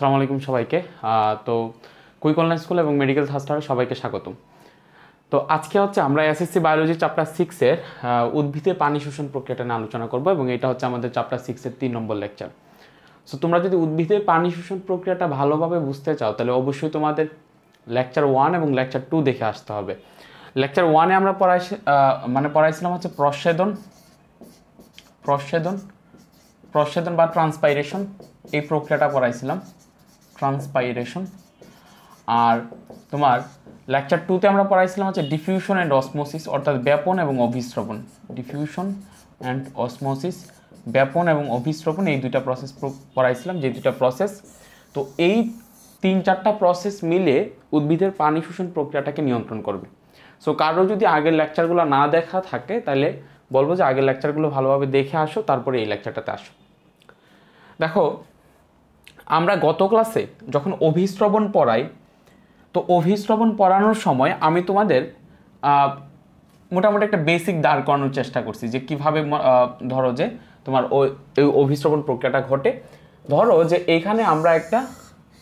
সালামু আলাইকুম সবাইকে তো কুইক অনলাইন স্কুল এবং মেডিকেল থাস্টারে সবাইকে স্বাগতম তো আজকে হচ্ছে আমরা এসএসসি বায়োলজি চ্যাপ্টার সিক্সের উদ্ভিদের পানি শোষণ প্রক্রিয়াটা নিয়ে আলোচনা করব এবং এটা হচ্ছে আমাদের চ্যাপ্টার সিক্সের তিন নম্বর লেকচার সো তোমরা যদি উদ্ভিদের পানি শোষণ প্রক্রিয়াটা ভালোভাবে বুঝতে চাও তাহলে অবশ্যই তোমাদের লেকচার ওয়ান এবং লেকচার টু দেখে আসতে হবে লেকচার ওয়ানে আমরা পড়াই মানে পড়াইছিলাম হচ্ছে প্রসেদন প্রসেদন প্রসেদন বা ট্রান্সপাইরেশন এই প্রক্রিয়াটা পড়াইছিলাম ট্রান্সপাইরেশন আর তোমার লেকচার টুতে আমরা পড়াইছিলাম হচ্ছে ডিফিউশন অ্যান্ড অসমোসিস অর্থাৎ ব্যাপন এবং অভিশ্রবণ ডিফিউশন অ্যান্ড অসমোসিস ব্যাপন এবং অভিশ্রবণ এই দুইটা প্রসেস পড়াইছিলাম যে দুইটা প্রসেস তো এই তিন চারটা প্রসেস মিলে উদ্ভিদের পানি শোষণ প্রক্রিয়াটাকে নিয়ন্ত্রণ করবে সো কারো যদি আগের লেকচারগুলো না দেখা থাকে তাহলে বলবো যে আগের লেকচারগুলো ভালোভাবে দেখে আসো তারপরে এই লেকচারটাতে আসো দেখো আমরা গত ক্লাসে যখন অভিশ্রবণ পড়াই তো অভিশ্রবণ পড়ানোর সময় আমি তোমাদের মোটামুটি একটা বেসিক দাঁড় করানোর চেষ্টা করছি যে কিভাবে ধরো যে তোমার ওই অভিশ্রবণ প্রক্রিয়াটা ঘটে ধরো যে এইখানে আমরা একটা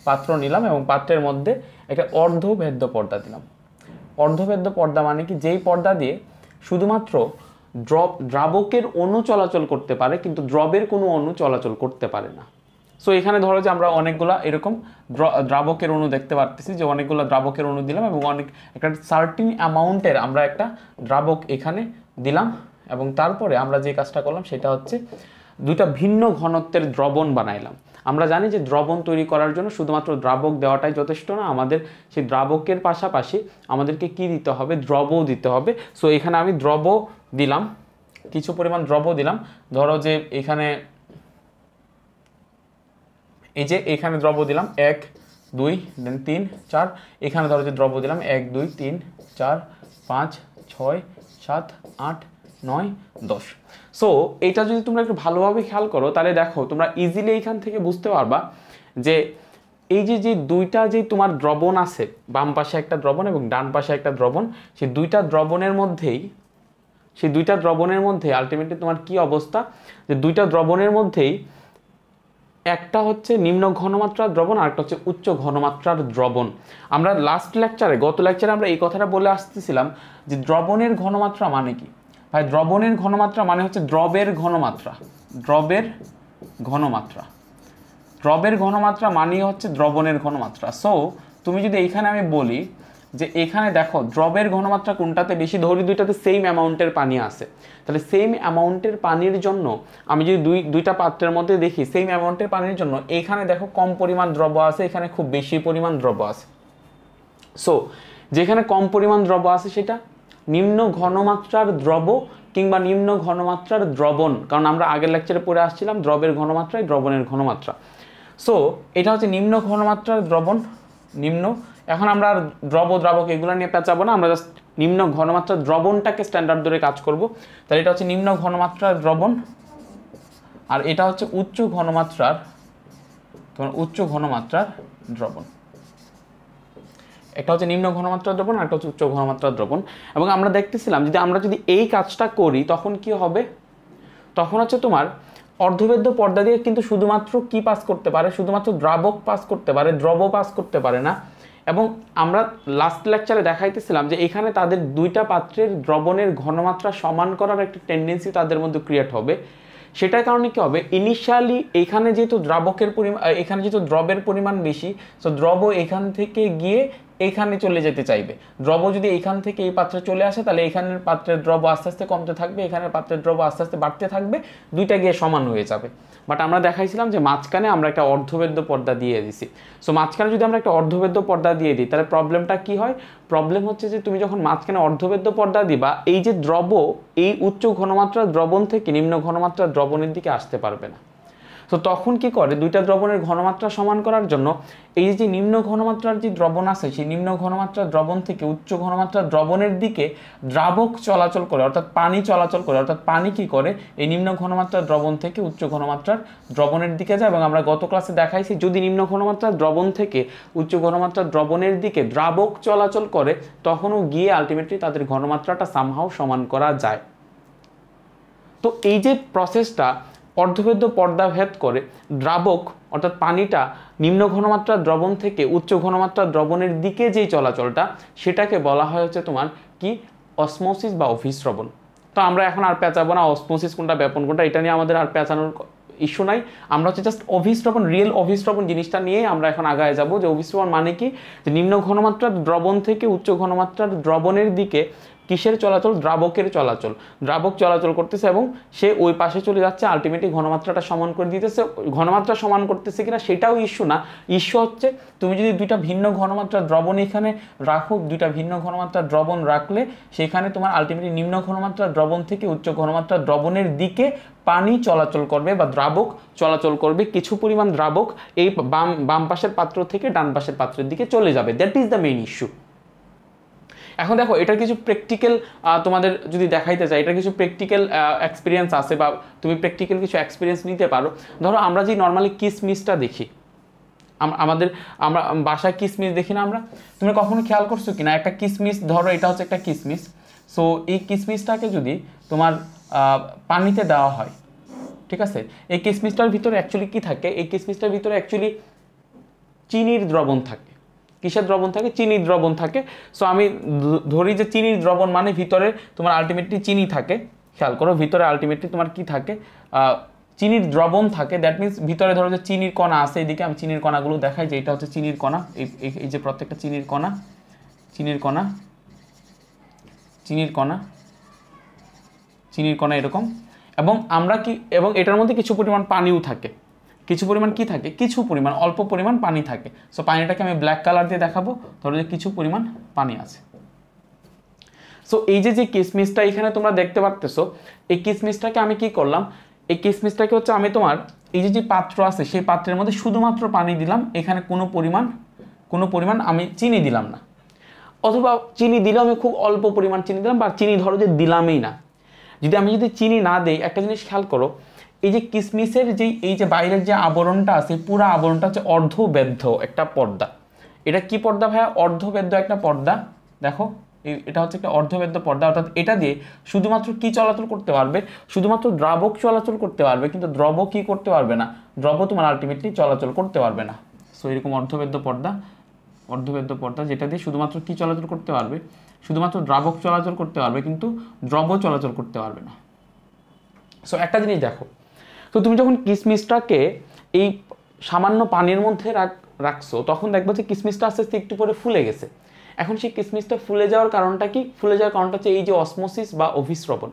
পাত্র নিলাম এবং পাত্রের মধ্যে একটা অর্ধভেদ্য পর্দা দিলাম অর্ধভেদ্য পর্দা মানে কি যেই পর্দা দিয়ে শুধুমাত্র দ্রব দ্রাবকের অণু চলাচল করতে পারে কিন্তু দ্রবের কোনো অণু চলাচল করতে পারে না সো এখানে ধরো যে আমরা অনেকগুলো এরকম দ্রাবকের অণু দেখতে পারতেছি যে অনেকগুলো দ্রাবকের অণু দিলাম এবং অনেক একটা সার্টিন অ্যামাউন্টের আমরা একটা দ্রাবক এখানে দিলাম এবং তারপরে আমরা যে কাজটা করলাম সেটা হচ্ছে দুটা ভিন্ন ঘনত্বের দ্রবণ বানাইলাম আমরা জানি যে দ্রবণ তৈরি করার জন্য শুধুমাত্র দ্রাবক দেওয়াটাই যথেষ্ট না আমাদের সেই দ্রাবকের পাশাপাশি আমাদেরকে কি দিতে হবে দ্রব দিতে হবে সো এখানে আমি দ্রব দিলাম কিছু পরিমাণ দ্রব দিলাম ধরো যে এখানে এই যে এখানে দ্রব্য দিলাম এক দুই দেন তিন চার এখানে ধরো যে দ্রব্য দিলাম এক দুই তিন চার পাঁচ ছয় সাত আট নয় দশ সো এটা যদি তোমরা একটু ভালোভাবে খেয়াল করো তাহলে দেখো তোমরা ইজিলি এইখান থেকে বুঝতে পারবা যে এই যে যে দুইটা যে তোমার দ্রবণ আছে বাম পাশে একটা দ্রবণ এবং ডান পাশে একটা দ্রবণ সেই দুইটা দ্রবণের মধ্যেই সেই দুইটা দ্রবণের মধ্যে আলটিমেটলি তোমার কি অবস্থা যে দুইটা দ্রবণের মধ্যেই একটা হচ্ছে নিম্ন ঘনমাত্রার দ্রবণ আরেকটা হচ্ছে উচ্চ ঘনমাত্রার দ্রবণ আমরা লাস্ট লেকচারে গত লেকচারে আমরা এই কথাটা বলে আসতেছিলাম যে দ্রবণের ঘনমাত্রা মানে কি ভাই দ্রবণের ঘনমাত্রা মানে হচ্ছে দ্রবের ঘনমাত্রা দ্রবের ঘনমাত্রা দ্রবের ঘনমাত্রা মানেই হচ্ছে দ্রবণের ঘনমাত্রা সো তুমি যদি এইখানে আমি বলি যে এখানে দেখো দ্রবের ঘনমাত্রা কোনটাতে বেশি ধরি দুইটাতে সেম অ্যামাউন্টের পানি আছে তাহলে সেম অ্যামাউন্টের পানির জন্য আমি যদি দুই দুইটা পাত্রের মধ্যে দেখি সেম অ্যামাউন্টের পানির জন্য এখানে দেখো কম পরিমাণ দ্রব্য আছে এখানে খুব বেশি পরিমাণ দ্রব্য আছে সো যেখানে কম পরিমাণ দ্রব্য আছে সেটা নিম্ন ঘনমাত্রার দ্রব কিংবা নিম্ন ঘনমাত্রার দ্রবণ কারণ আমরা আগের লেকচারে পড়ে আসছিলাম দ্রবের ঘনমাত্রায় দ্রবণের ঘনমাত্রা সো এটা হচ্ছে নিম্ন ঘনমাত্রার দ্রবণ নিম্ন এখন আমরা আর দ্রব দ্রাবক এগুলো নিয়ে পেঁচাবো না আমরা জাস্ট নিম্ন ঘনমাত্রা দ্রবণটাকে স্ট্যান্ডার্ড ধরে কাজ করব তাহলে এটা হচ্ছে নিম্ন ঘনমাত্রার দ্রবণ আর এটা হচ্ছে উচ্চ ঘনমাত্রার তোমার উচ্চ ঘনমাত্রার দ্রবণ একটা হচ্ছে নিম্ন ঘনমাত্রার দ্রবণ আর একটা হচ্ছে উচ্চ ঘনমাত্রার দ্রবণ এবং আমরা দেখতেছিলাম যদি আমরা যদি এই কাজটা করি তখন কি হবে তখন হচ্ছে তোমার অর্ধবেদ্য পর্দা দিয়ে কিন্তু শুধুমাত্র কি পাস করতে পারে শুধুমাত্র দ্রাবক পাস করতে পারে দ্রব পাস করতে পারে না এবং আমরা লাস্ট লেকচারে দেখাইতেছিলাম যে এখানে তাদের দুইটা পাত্রের দ্রবণের ঘনমাত্রা সমান করার একটা টেন্ডেন্সি তাদের মধ্যে ক্রিয়েট হবে সেটার কারণে কি হবে ইনিশিয়ালি এখানে যেহেতু দ্রাবকের পরিমাণ এখানে যেহেতু দ্রবের পরিমাণ বেশি সো দ্রব এখান থেকে গিয়ে এখানে চলে যেতে চাইবে দ্রব যদি এখান থেকে এই পাত্রে চলে আসে তাহলে এখানের পাত্রের দ্রব আস্তে আস্তে কমতে থাকবে এখানের পাত্রের দ্রব আস্তে আস্তে বাড়তে থাকবে দুইটা গিয়ে সমান হয়ে যাবে বাট আমরা দেখাইছিলাম যে মাঝখানে আমরা একটা অর্ধবেদ্য পর্দা দিয়ে দিছি সো মাঝখানে যদি আমরা একটা অর্ধবেদ্য পর্দা দিয়ে দিই তাহলে প্রবলেমটা কি হয় প্রবলেম হচ্ছে যে তুমি যখন মাঝখানে অর্ধবেদ্য পর্দা দিবা এই যে দ্রব এই উচ্চ ঘনমাত্রার দ্রবণ থেকে নিম্ন ঘনমাত্রার দ্রবণের দিকে আসতে পারবে না তো তখন কি করে দুইটা দ্রবণের ঘনমাত্রা সমান করার জন্য এই যে নিম্ন ঘনমাত্রার যে দ্রবণ আছে সেই নিম্ন ঘনমাত্রার দ্রবণ থেকে উচ্চ ঘনমাত্রার দ্রবণের দিকে দ্রাবক চলাচল করে অর্থাৎ পানি চলাচল করে অর্থাৎ পানি কি করে এই নিম্ন ঘনমাত্রার দ্রবণ থেকে উচ্চ ঘনমাত্রার দ্রবণের দিকে যায় এবং আমরা গত ক্লাসে দেখাইছি যদি নিম্ন ঘনমাত্রার দ্রবণ থেকে উচ্চ ঘনমাত্রার দ্রবণের দিকে দ্রাবক চলাচল করে তখনও গিয়ে আলটিমেটলি তাদের ঘনমাত্রাটা সামহাও সমান করা যায় তো এই যে প্রসেসটা অর্ধভেদ্য পর্দা ভেদ করে দ্রাবক অর্থাৎ পানিটা নিম্ন ঘনমাত্রা দ্রবণ থেকে উচ্চ ঘনমাত্রা দ্রবণের দিকে যেই চলাচলটা সেটাকে বলা হয় হচ্ছে তোমার কি অসমোসিস বা অভিস্রবণ তো আমরা এখন আর পেঁচাবো না অসমোসিস কোনটা ব্যাপন কোনটা এটা নিয়ে আমাদের আর পেঁচানোর ইস্যু নাই আমরা হচ্ছে জাস্ট অভিস্রবণ রিয়েল অভিস্রবণ জিনিসটা নিয়ে আমরা এখন আগায় যাব যে অভিস্রবণ মানে কি যে নিম্ন ঘনমাত্রার দ্রবণ থেকে উচ্চ ঘনমাত্রার দ্রবণের দিকে কিসের চলাচল দ্রাবকের চলাচল দ্রাবক চলাচল করতেছে এবং সে ওই পাশে চলে যাচ্ছে আলটিমেটলি ঘনমাত্রাটা সমান করে দিতেছে ঘনমাত্রা সমান করতেছে কিনা সেটাও ইস্যু না ইস্যু হচ্ছে তুমি যদি দুইটা ভিন্ন ঘনমাত্রার দ্রবণ এখানে রাখো দুইটা ভিন্ন ঘনমাত্রার দ্রবণ রাখলে সেখানে তোমার আলটিমেটলি নিম্ন ঘনমাত্রার দ্রবণ থেকে উচ্চ ঘনমাত্রার দ্রবণের দিকে পানি চলাচল করবে বা দ্রাবক চলাচল করবে কিছু পরিমাণ দ্রাবক এই বাম বাম পাশের পাত্র থেকে ডান পাশের পাত্রের দিকে চলে যাবে that is the main issue এখন দেখো এটার কিছু প্র্যাকটিক্যাল তোমাদের যদি দেখাইতে চাই এটার কিছু প্র্যাকটিক্যাল এক্সপিরিয়েন্স আছে বা তুমি প্র্যাকটিক্যাল কিছু এক্সপিরিয়েন্স নিতে পারো ধরো আমরা যে নর্মালি কিসমিসটা দেখি আমাদের আমরা বাসায় কিসমিস দেখি না আমরা তুমি কখনো খেয়াল করছো কি না একটা কিসমিস ধরো এটা হচ্ছে একটা কিসমিস সো এই কিসমিসটাকে যদি তোমার পানিতে দেওয়া হয় ঠিক আছে এই কিসমিসটার ভিতরে অ্যাকচুয়ালি কি থাকে এই কিসমিসটার ভিতরে অ্যাকচুয়ালি চিনির দ্রবণ থাকে কিসের দ্রবণ থাকে চিনির দ্রবণ থাকে সো আমি ধরি যে চিনির দ্রবণ মানে ভিতরে তোমার আলটিমেটলি চিনি থাকে খেয়াল করো ভিতরে আলটিমেটলি তোমার কি থাকে চিনির দ্রবণ থাকে দ্যাট মিন্স ভিতরে ধরো যে চিনির কণা আছে এদিকে আমি চিনির কণাগুলো দেখাই যে এটা হচ্ছে চিনির কণা এই যে প্রত্যেকটা চিনির কণা চিনির কণা চিনির কণা চিনির কণা এরকম এবং আমরা কি এবং এটার মধ্যে কিছু পরিমাণ পানিও থাকে কিছু পরিমাণ কি থাকে কিছু পরিমাণ অল্প পরিমাণ পানি থাকে সো পানিটাকে আমি ব্ল্যাক কালার দিয়ে দেখাবো ধরো যে কিছু পরিমাণ পানি আছে সো এই যে যে কিসমিসটা এখানে তোমরা দেখতে পারতেছো এই কিসমিসটাকে আমি কি করলাম এই কিসমিসটাকে হচ্ছে আমি তোমার এই যে যে পাত্র আছে সেই পাত্রের মধ্যে শুধুমাত্র পানি দিলাম এখানে কোনো পরিমাণ কোনো পরিমাণ আমি চিনি দিলাম না অথবা চিনি দিলেও আমি খুব অল্প পরিমাণ চিনি দিলাম বা চিনি ধরো যে দিলামই না যদি আমি যদি চিনি না দেই একটা জিনিস খেয়াল করো এই যে কিসমিসের যেই এই যে বাইরের যে আবরণটা আছে পুরো আবরণটা হচ্ছে অর্ধবেদ্ধ একটা পর্দা এটা কি পর্দা ভাইয়া অর্ধবেদ্য একটা পর্দা দেখো এটা হচ্ছে একটা অর্ধবেদ্য পর্দা অর্থাৎ এটা দিয়ে শুধুমাত্র কি চলাচল করতে পারবে শুধুমাত্র দ্রাবক চলাচল করতে পারবে কিন্তু দ্রব কি করতে পারবে না দ্রব তোমার আলটিমেটলি চলাচল করতে পারবে না সো এরকম অর্ধবেদ্য পর্দা অর্ধবেদ্য পর্দা যেটা দিয়ে শুধুমাত্র কি চলাচল করতে পারবে শুধুমাত্র দ্রাবক চলাচল করতে পারবে কিন্তু দ্রব চলাচল করতে পারবে না সো একটা জিনিস দেখো তো তুমি যখন কিসমিসটাকে এই সামান্য পানির মধ্যে রাখছো তখন দেখবো যে কিসমিসটা আস্তে আস্তে একটু পরে ফুলে গেছে এখন সেই কিসমিসটা ফুলে যাওয়ার কারণটা কি ফুলে যাওয়ার কারণটা হচ্ছে এই যে অসমোসিস বা অভিশ্রবণ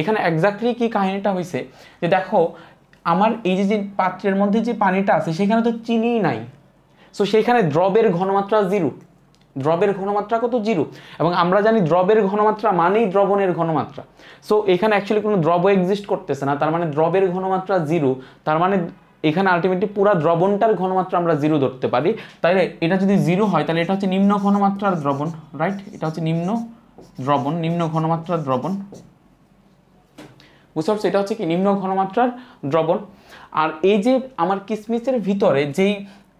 এখানে একজাক্টলি কি কাহিনীটা হয়েছে যে দেখো আমার এই যে যে পাত্রের মধ্যে যে পানিটা আছে সেখানে তো চিনিই নাই সো সেইখানে দ্রবের ঘনমাত্রা জিরো দ্রবের ঘনমাত্রা কত জিরো এবং আমরা জানি দ্রবের ঘনমাত্রা মানেই দ্রবণের ঘনমাত্রা সো এখানে অ্যাকচুয়ালি কোনো দ্রব এক্সিস্ট করতেছে না তার মানে দ্রবের ঘনমাত্রা জিরো তার মানে এখানে আলটিমেটলি পুরো দ্রবণটার ঘনমাত্রা আমরা জিরো ধরতে পারি তাই এটা যদি জিরো হয় তাহলে এটা হচ্ছে নিম্ন ঘনমাত্রার দ্রবণ রাইট এটা হচ্ছে নিম্ন দ্রবণ নিম্ন ঘনমাত্রার দ্রবণ বুঝতে পারছো এটা হচ্ছে কি নিম্ন ঘনমাত্রার দ্রবণ আর এই যে আমার কিসমিসের ভিতরে যেই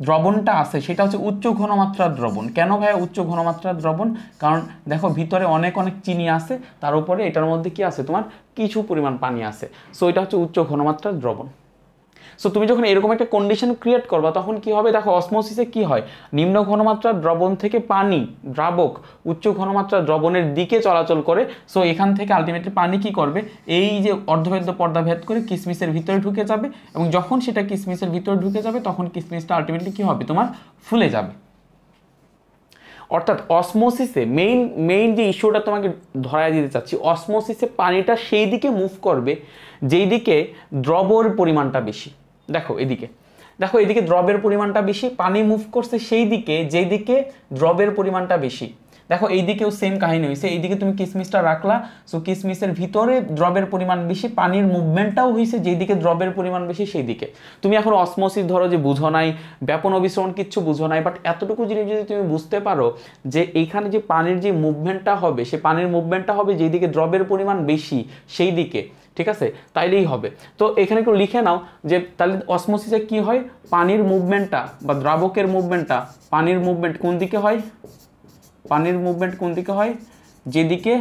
দ্রবণটা আছে সেটা হচ্ছে উচ্চ ঘনমাত্রার দ্রবণ কেন ভাই উচ্চ ঘনমাত্রার দ্রবণ কারণ দেখো ভিতরে অনেক অনেক চিনি আছে তার উপরে এটার মধ্যে কি আছে তোমার কিছু পরিমাণ পানি আছে সো এটা হচ্ছে উচ্চ ঘনমাত্রার দ্রবণ সো তুমি যখন এরকম একটা কন্ডিশন ক্রিয়েট করবা তখন কি হবে দেখো অসমোসিসে কি হয় নিম্ন ঘনমাত্রার দ্রবণ থেকে পানি দ্রাবক উচ্চ ঘনমাত্রার দ্রবণের দিকে চলাচল করে সো এখান থেকে আলটিমেটলি পানি কি করবে এই যে অর্ধভেদ্য পর্দা ভেদ করে কিসমিসের ভিতরে ঢুকে যাবে এবং যখন সেটা কিসমিসের ভিতরে ঢুকে যাবে তখন কিসমিসটা আলটিমেটলি কি হবে তোমার ফুলে যাবে অর্থাৎ অসমোসিসে মেইন মেইন যে ইস্যুটা তোমাকে ধরায় দিতে চাচ্ছি অসমোসিসে পানিটা সেই দিকে মুভ করবে যেই দিকে দ্রবর পরিমাণটা বেশি দেখো এদিকে দেখো এদিকে দ্রবের পরিমাণটা বেশি পানি মুভ করছে সেই দিকে যেই দিকে দ্রবের পরিমাণটা বেশি দেখো এইদিকেও সেম কাহিনী হয়েছে এইদিকে তুমি কিসমিসটা রাখলা সো কিসমিসের ভিতরে দ্রবের পরিমাণ বেশি পানির মুভমেন্টটাও হয়েছে যেদিকে দ্রবের পরিমাণ বেশি সেই দিকে তুমি এখন অসমোসিস ধরো যে বুঝো নাই ব্যাপন অবিশ্রণ কিচ্ছু বুঝো নাই বাট এতটুকু জিনিস যদি তুমি বুঝতে পারো যে এইখানে যে পানির যে মুভমেন্টটা হবে সে পানির মুভমেন্টটা হবে যেদিকে দ্রবের পরিমাণ বেশি সেই দিকে ঠিক আছে তাইলেই হবে তো এখানে একটু লিখে নাও যে তাহলে অসমোসিসে কি হয় পানির মুভমেন্টটা বা দ্রাবকের মুভমেন্টটা পানির মুভমেন্ট কোন দিকে হয় পানির মুভমেন্ট কোন দিকে হয় যেদিকে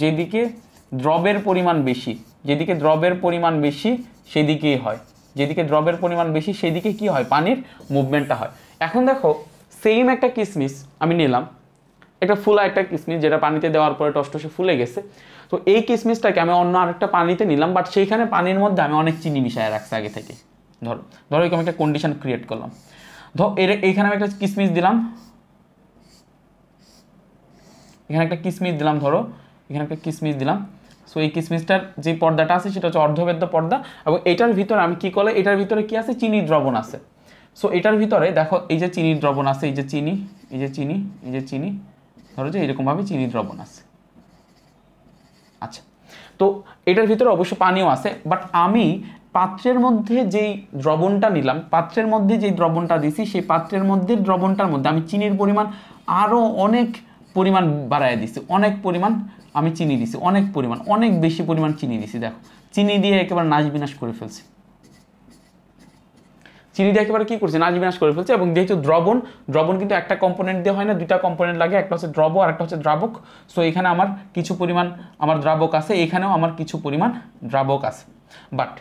যেদিকে দ্রবের পরিমাণ বেশি যেদিকে দ্রবের পরিমাণ বেশি সেদিকেই হয় যেদিকে দ্রবের পরিমাণ বেশি সেদিকে কি হয় পানির মুভমেন্টটা হয় এখন দেখো সেম একটা কিসমিস আমি নিলাম একটা ফুলা একটা কিসমিস যেটা পানিতে দেওয়ার পরে টসে ফুলে গেছে তো এই কিসমিসটাকে আমি অন্য আরেকটা পানিতে নিলাম বাট সেইখানে পানির মধ্যে আমি অনেক চিনি মিশায় রাখছি আগে থেকে ধরো ধরো আমি একটা কন্ডিশন ক্রিয়েট করলাম ধর এর এইখানে আমি একটা কিসমিস দিলাম এখানে একটা কিসমিস দিলাম ধরো এখানে একটা কিসমিস দিলাম সো এই কিসমিসটার যে পর্দাটা আছে সেটা হচ্ছে অর্ধবেদ্য পর্দা এবং এটার ভিতরে আমি কি করলে এটার ভিতরে কি আছে চিনি দ্রবণ আছে সো এটার ভিতরে দেখো এই যে চিনি দ্রবণ আছে এই যে চিনি এই যে চিনি এই যে চিনি ধরো যে এরকমভাবে চিনি দ্রবণ আছে আচ্ছা তো এটার ভিতরে অবশ্য পানিও আছে বাট আমি পাত্রের মধ্যে যেই দ্রবণটা নিলাম পাত্রের মধ্যে যেই দ্রবণটা দিছি সেই পাত্রের মধ্যে দ্রবণটার মধ্যে আমি চিনির পরিমাণ আরও অনেক পরিমাণ বাড়ায় দিছি অনেক পরিমাণ আমি চিনি দিছি অনেক পরিমাণ অনেক বেশি পরিমাণ চিনি দিছি দেখো চিনি দিয়ে একেবারে নাশ বিনাশ করে ফেলছি চিনিটা একেবারে কী করছে নাশ বিনাশ করে ফেলছে এবং যেহেতু দ্রবণ দ্রবণ কিন্তু একটা কম্পোনেন্ট দিয়ে হয় না দুটা কম্পোনেন্ট লাগে একটা হচ্ছে দ্রব আর একটা হচ্ছে দ্রাবক সো এখানে আমার কিছু পরিমাণ আমার দ্রাবক আছে এখানেও আমার কিছু পরিমাণ দ্রাবক আছে বাট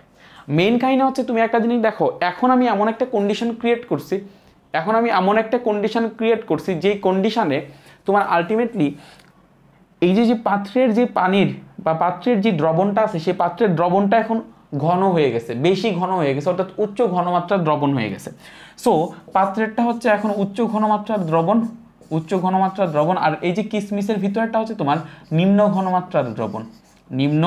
মেন কাহিনি হচ্ছে তুমি একটা জিনিস দেখো এখন আমি এমন একটা কন্ডিশন ক্রিয়েট করছি এখন আমি এমন একটা কন্ডিশন ক্রিয়েট করছি যেই কন্ডিশনে তোমার আলটিমেটলি এই যে যে পাত্রের যে পানির বা পাত্রের যে দ্রবণটা আছে সেই পাত্রের দ্রবণটা এখন ঘন হয়ে গেছে বেশি ঘন হয়ে গেছে অর্থাৎ উচ্চ ঘনমাত্রার দ্রবণ হয়ে গেছে সো পাত্রেরটা হচ্ছে এখন উচ্চ ঘনমাত্রার দ্রবণ উচ্চ ঘনমাত্রার দ্রবণ আর এই যে কিসমিসের ভিতরটা হচ্ছে তোমার নিম্ন ঘনমাত্রার দ্রবণ নিম্ন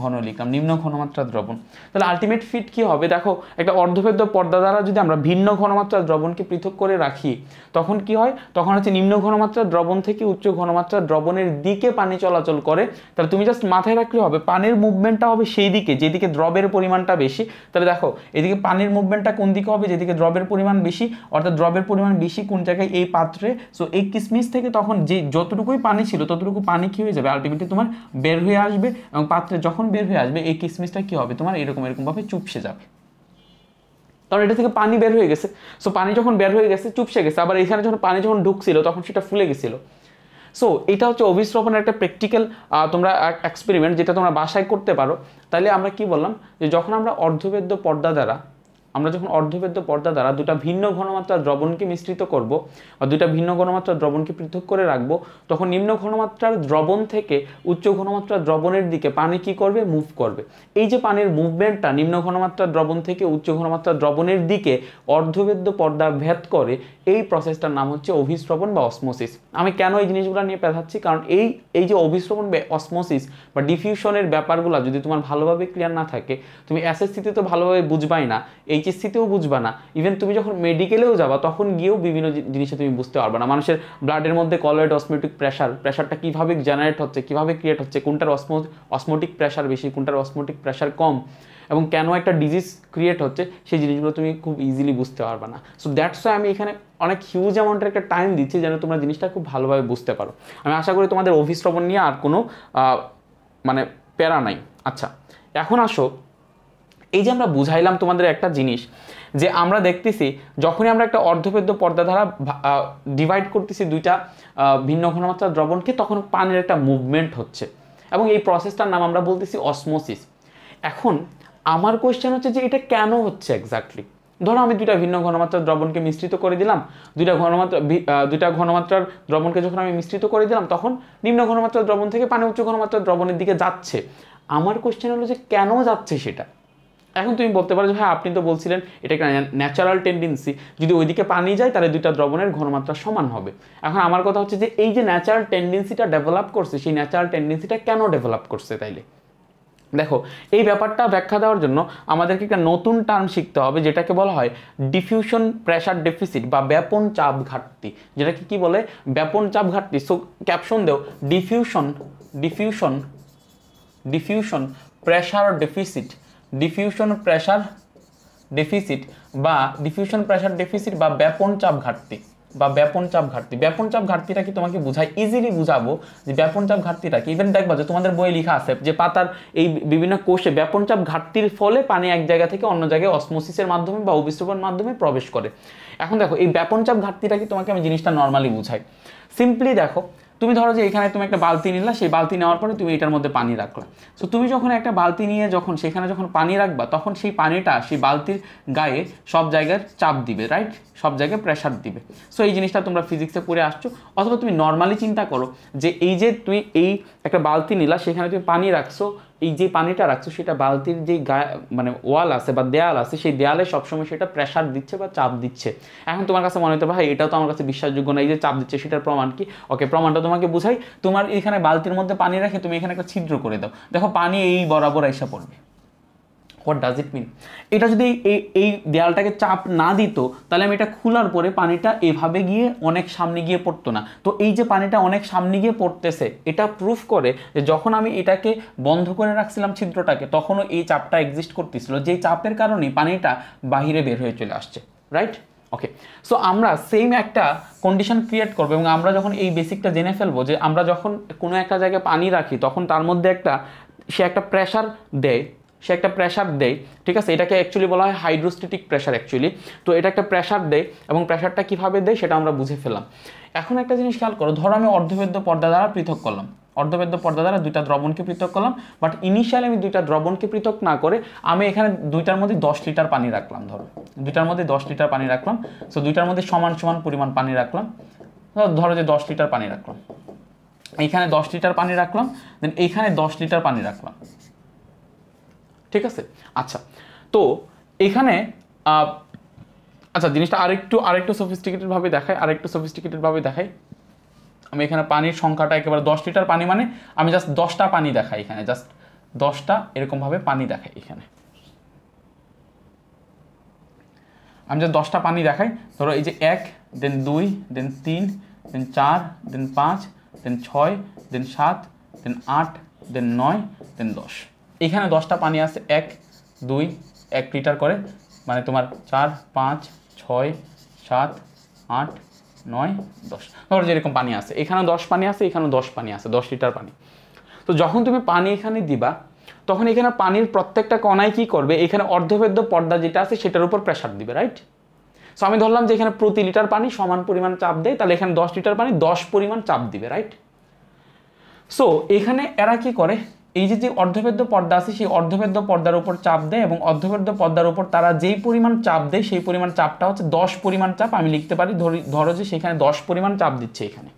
ঘন লিখলাম নিম্ন ঘনমাত্রা দ্রবণ তাহলে আলটিমেট ফিট কি হবে দেখো একটা অর্ধভেদ্য পর্দা দ্বারা যদি আমরা ভিন্ন ঘনমাত্রা দ্রবণকে পৃথক করে রাখি তখন কি হয় তখন হচ্ছে নিম্ন ঘনমাত্রা দ্রবণ থেকে উচ্চ ঘনমাত্রা দ্রবণের দিকে পানি চলাচল করে তাহলে তুমি জাস্ট মাথায় রাখলে হবে পানির মুভমেন্টটা হবে সেই দিকে যেদিকে দ্রবের পরিমাণটা বেশি তাহলে দেখো এদিকে পানির মুভমেন্টটা কোন দিকে হবে যেদিকে দ্রবের পরিমাণ বেশি অর্থাৎ দ্রবের পরিমাণ বেশি কোন জায়গায় এই পাত্রে সো এই কিসমিস থেকে তখন যে যতটুকুই পানি ছিল ততটুকু পানি কি হয়ে যাবে আলটিমেটলি তোমার বের হয়ে আসবে এবং পাত্রে যখন যখন বের হয়ে আসবে এই কিসমিসটা কী হবে তোমার এরকম এরকমভাবে চুপসে যাবে তখন এটা থেকে পানি বের হয়ে গেছে সো পানি যখন বের হয়ে গেছে চুপসে গেছে আবার এখানে যখন পানি যখন ঢুকছিল তখন সেটা ফুলে গেছিল সো এটা হচ্ছে অভিশ্রবণের একটা প্র্যাকটিক্যাল তোমরা এক্সপেরিমেন্ট যেটা তোমরা বাসায় করতে পারো তাহলে আমরা কি বললাম যে যখন আমরা অর্ধবেদ্য পর্দা দ্বারা আমরা যখন অর্ধবেদ্য পর্দা দ্বারা দুটা ভিন্ন ঘনমাত্রার দ্রবণকে মিশ্রিত করব বা দুটা ভিন্ন ঘনমাত্রার দ্রবণকে পৃথক করে রাখব তখন নিম্ন ঘনমাত্রার দ্রবণ থেকে উচ্চ ঘনমাত্রার দ্রবণের দিকে পানি কি করবে মুভ করবে এই যে পানির মুভমেন্টটা নিম্ন ঘনমাত্রার দ্রবণ থেকে উচ্চ ঘনমাত্রার দ্রবণের দিকে অর্ধবেদ্য পর্দা ভেদ করে এই প্রসেসটার নাম হচ্ছে অভিশ্রবণ বা অসমোসিস আমি কেন এই জিনিসগুলো নিয়ে পেঁচাচ্ছি কারণ এই এই যে অভিশ্রবণ বা অসমোসিস বা ডিফিউশনের ব্যাপারগুলো যদি তোমার ভালোভাবে ক্লিয়ার না থাকে তুমি এসএসসিতে তো ভালোভাবে বুঝবাই না এই এইচএসসিতেও বুঝবা না ইভেন তুমি যখন মেডিকেলেও যাবা তখন গিয়েও বিভিন্ন জিনিসে তুমি বুঝতে পারবে না মানুষের ব্লাডের মধ্যে কলয়েড অসমোটিক প্রেশার প্রেশারটা কীভাবে জেনারেট হচ্ছে কীভাবে ক্রিয়েট হচ্ছে কোনটার অসমো অসমোটিক প্রেশার বেশি কোনটার অসমোটিক প্রেশার কম এবং কেন একটা ডিজিজ ক্রিয়েট হচ্ছে সেই জিনিসগুলো তুমি খুব ইজিলি বুঝতে পারবে না সো দ্যাটস ওয়াই আমি এখানে অনেক হিউজ অ্যামাউন্টের একটা টাইম দিচ্ছি যেন তোমরা জিনিসটা খুব ভালোভাবে বুঝতে পারো আমি আশা করি তোমাদের অভিশ্রবণ নিয়ে আর কোনো মানে প্যারা নাই আচ্ছা এখন আসো এই যে আমরা বুঝাইলাম তোমাদের একটা জিনিস যে আমরা দেখতেছি যখনই আমরা একটা অর্ধপেদ্য পর্দা দ্বারা ডিভাইড করতেছি দুইটা ভিন্ন ঘনমাত্রা দ্রবণকে তখন পানির একটা মুভমেন্ট হচ্ছে এবং এই প্রসেসটার নাম আমরা বলতেছি অসমোসিস এখন আমার কোয়েশ্চেন হচ্ছে যে এটা কেন হচ্ছে এক্স্যাক্টলি ধরো আমি দুইটা ভিন্ন ঘনমাত্রার দ্রবণকে মিশ্রিত করে দিলাম দুইটা ঘনমাত্রা দুইটা ঘনমাত্রার দ্রবণকে যখন আমি মিশ্রিত করে দিলাম তখন নিম্ন ঘনমাত্রার দ্রবণ থেকে পানি উচ্চ ঘনমাত্রার দ্রবণের দিকে যাচ্ছে আমার কোশ্চেন হলো যে কেন যাচ্ছে সেটা এখন তুমি বলতে পারো যে হ্যাঁ আপনি তো বলছিলেন এটা একটা ন্যাচারাল টেন্ডেন্সি যদি ওইদিকে পানি যায় তাহলে দুইটা দ্রবণের ঘনমাত্রা সমান হবে এখন আমার কথা হচ্ছে যে এই যে ন্যাচারাল টেন্ডেন্সিটা ডেভেলপ করছে সেই ন্যাচারাল টেন্ডেন্সিটা কেন ডেভেলপ করছে তাইলে দেখো এই ব্যাপারটা ব্যাখ্যা দেওয়ার জন্য আমাদেরকে একটা নতুন টার্ম শিখতে হবে যেটাকে বলা হয় ডিফিউশন প্রেশার ডেফিসিট বা ব্যাপন চাপ ঘাটতি যেটাকে কি বলে ব্যাপন চাপ ঘাটতি সো ক্যাপশন দেও diffusion diffusion diffusion pressure deficit diffusion pressure deficit বা ডিফিউশন প্রেশার ডেফিসিট বা ব্যাপন চাপ ঘাটতি বা ব্যাপন চাপ ঘাটতি ব্যাপন চাপ ঘাটতিটা কি তোমাকে বুঝাই ইজিলি বুঝাবো যে ব্যাপন চাপ ঘাটতিটা কি ইভেন দেখবা যে তোমাদের বইয়ে লেখা আছে যে পাতার এই বিভিন্ন কোষে ব্যাপন চাপ ঘাটতির ফলে পানি এক জায়গা থেকে অন্য জায়গায় অসমোসিসের মাধ্যমে বা অবিশ্রবণ মাধ্যমে প্রবেশ করে এখন দেখো এই ব্যাপন চাপ ঘাটতিটা কি তোমাকে আমি জিনিসটা নর্মালি বুঝাই সিম্পলি দেখো তুমি ধরো যে এখানে তুমি একটা বালতি নিলা সেই বালতি নেওয়ার পরে তুমি এটার মধ্যে পানি রাখলা সো তুমি যখন একটা বালতি নিয়ে যখন সেখানে যখন পানি রাখবা তখন সেই পানিটা সেই বালতির গায়ে সব জায়গার চাপ দিবে রাইট সব জায়গায় প্রেশার দিবে সো এই জিনিসটা তোমরা ফিজিক্সে পড়ে আসছো অথবা তুমি নর্মালি চিন্তা করো যে এই যে তুমি এই একটা বালতি নিলা সেখানে তুমি পানি রাখছো এই যে পানিটা রাখছো সেটা বালতির যে মানে ওয়াল আছে বা দেয়াল আছে সেই দেয়ালে সবসময় সেটা প্রেশার দিচ্ছে বা চাপ দিচ্ছে এখন তোমার কাছে মনে হতে ভাই এটাও তো আমার কাছে বিশ্বাসযোগ্য না এই যে চাপ দিচ্ছে সেটার প্রমাণ কি ওকে প্রমাণটা তোমাকে বুঝাই তোমার এখানে বালতির মধ্যে পানি রাখে তুমি এখানে একটা ছিদ্র করে দাও দেখো পানি এই বরাবর এসে পড়বে হোয়াট ডাজ ইট মিন এটা যদি এই এই দেয়ালটাকে চাপ না দিত তাহলে আমি এটা খোলার পরে পানিটা এভাবে গিয়ে অনেক সামনে গিয়ে পড়তো না তো এই যে পানিটা অনেক সামনে গিয়ে পড়তেছে এটা প্রুফ করে যে যখন আমি এটাকে বন্ধ করে রাখছিলাম ছিদ্রটাকে তখনও এই চাপটা এক্সিস্ট করতেছিল যে চাপের কারণে পানিটা বাহিরে বের হয়ে চলে আসছে রাইট ওকে সো আমরা সেম একটা কন্ডিশন ক্রিয়েট করবো এবং আমরা যখন এই বেসিকটা জেনে ফেলবো যে আমরা যখন কোনো একটা জায়গায় পানি রাখি তখন তার মধ্যে একটা সে একটা প্রেশার দেয় সে একটা প্রেশার দেয় ঠিক আছে এটাকে অ্যাকচুয়ালি বলা হয় হাইড্রোস্টেটিক প্রেশার অ্যাকচুয়ালি তো এটা একটা প্রেশার দেয় এবং প্রেশারটা কীভাবে দেয় সেটা আমরা বুঝে ফেলাম এখন একটা জিনিস খেয়াল করো ধরো আমি অর্ধবেদ্য পর্দা দ্বারা পৃথক করলাম অর্ধবেদ্য পর্দা দ্বারা দুইটা দ্রবণকে পৃথক করলাম বাট ইনিশিয়ালি আমি দুইটা দ্রবণকে পৃথক না করে আমি এখানে দুইটার মধ্যে দশ লিটার পানি রাখলাম ধরো দুইটার মধ্যে দশ লিটার পানি রাখলাম সো দুইটার মধ্যে সমান সমান পরিমাণ পানি রাখলাম ধরো যে দশ লিটার পানি রাখলাম এখানে দশ লিটার পানি রাখলাম দেন এইখানে দশ লিটার পানি রাখলাম ঠিক আছে আচ্ছা তো এখানে আচ্ছা জিনিসটা আরেকটু আরেকটু সফিস্টিকেটেডভাবে দেখায় আরেকটু সফিস্টিকেটেডভাবে দেখাই আমি এখানে পানির সংখ্যাটা একেবারে দশ লিটার পানি মানে আমি জাস্ট দশটা পানি দেখাই এখানে জাস্ট দশটা এরকমভাবে পানি দেখাই এখানে আমি যে দশটা পানি দেখাই ধরো এই যে এক দেন দুই দেন তিন দেন চার দেন পাঁচ দেন ছয় দেন সাত দেন আট দেন নয় দেন দশ এখানে দশটা পানি আছে এক দুই এক লিটার করে মানে তোমার চার পাঁচ ছয় সাত আট নয় দশ ধরো যেরকম পানি আছে এখানেও দশ পানি আছে এখানেও দশ পানি আছে দশ লিটার পানি তো যখন তুমি পানি এখানে দিবা তখন এখানে পানির প্রত্যেকটা কণায় কি করবে এখানে অর্ধভেদ্য পর্দা যেটা আছে সেটার উপর প্রেশার দিবে রাইট সো আমি ধরলাম যে এখানে প্রতি লিটার পানি সমান পরিমাণ চাপ দেয় তাহলে এখানে দশ লিটার পানি দশ পরিমাণ চাপ দিবে রাইট সো এখানে এরা কি করে এই যে যে অর্ধবেদ্য পর্দা আছে সেই অর্ধবেদ্য পর্দার উপর চাপ দেয় এবং অর্ধবেদ্য পর্দার উপর তারা যেই পরিমাণ চাপ দেয় সেই পরিমাণ চাপটা হচ্ছে দশ পরিমাণ চাপ আমি লিখতে পারি ধরো যে সেখানে দশ পরিমাণ চাপ দিচ্ছে এখানে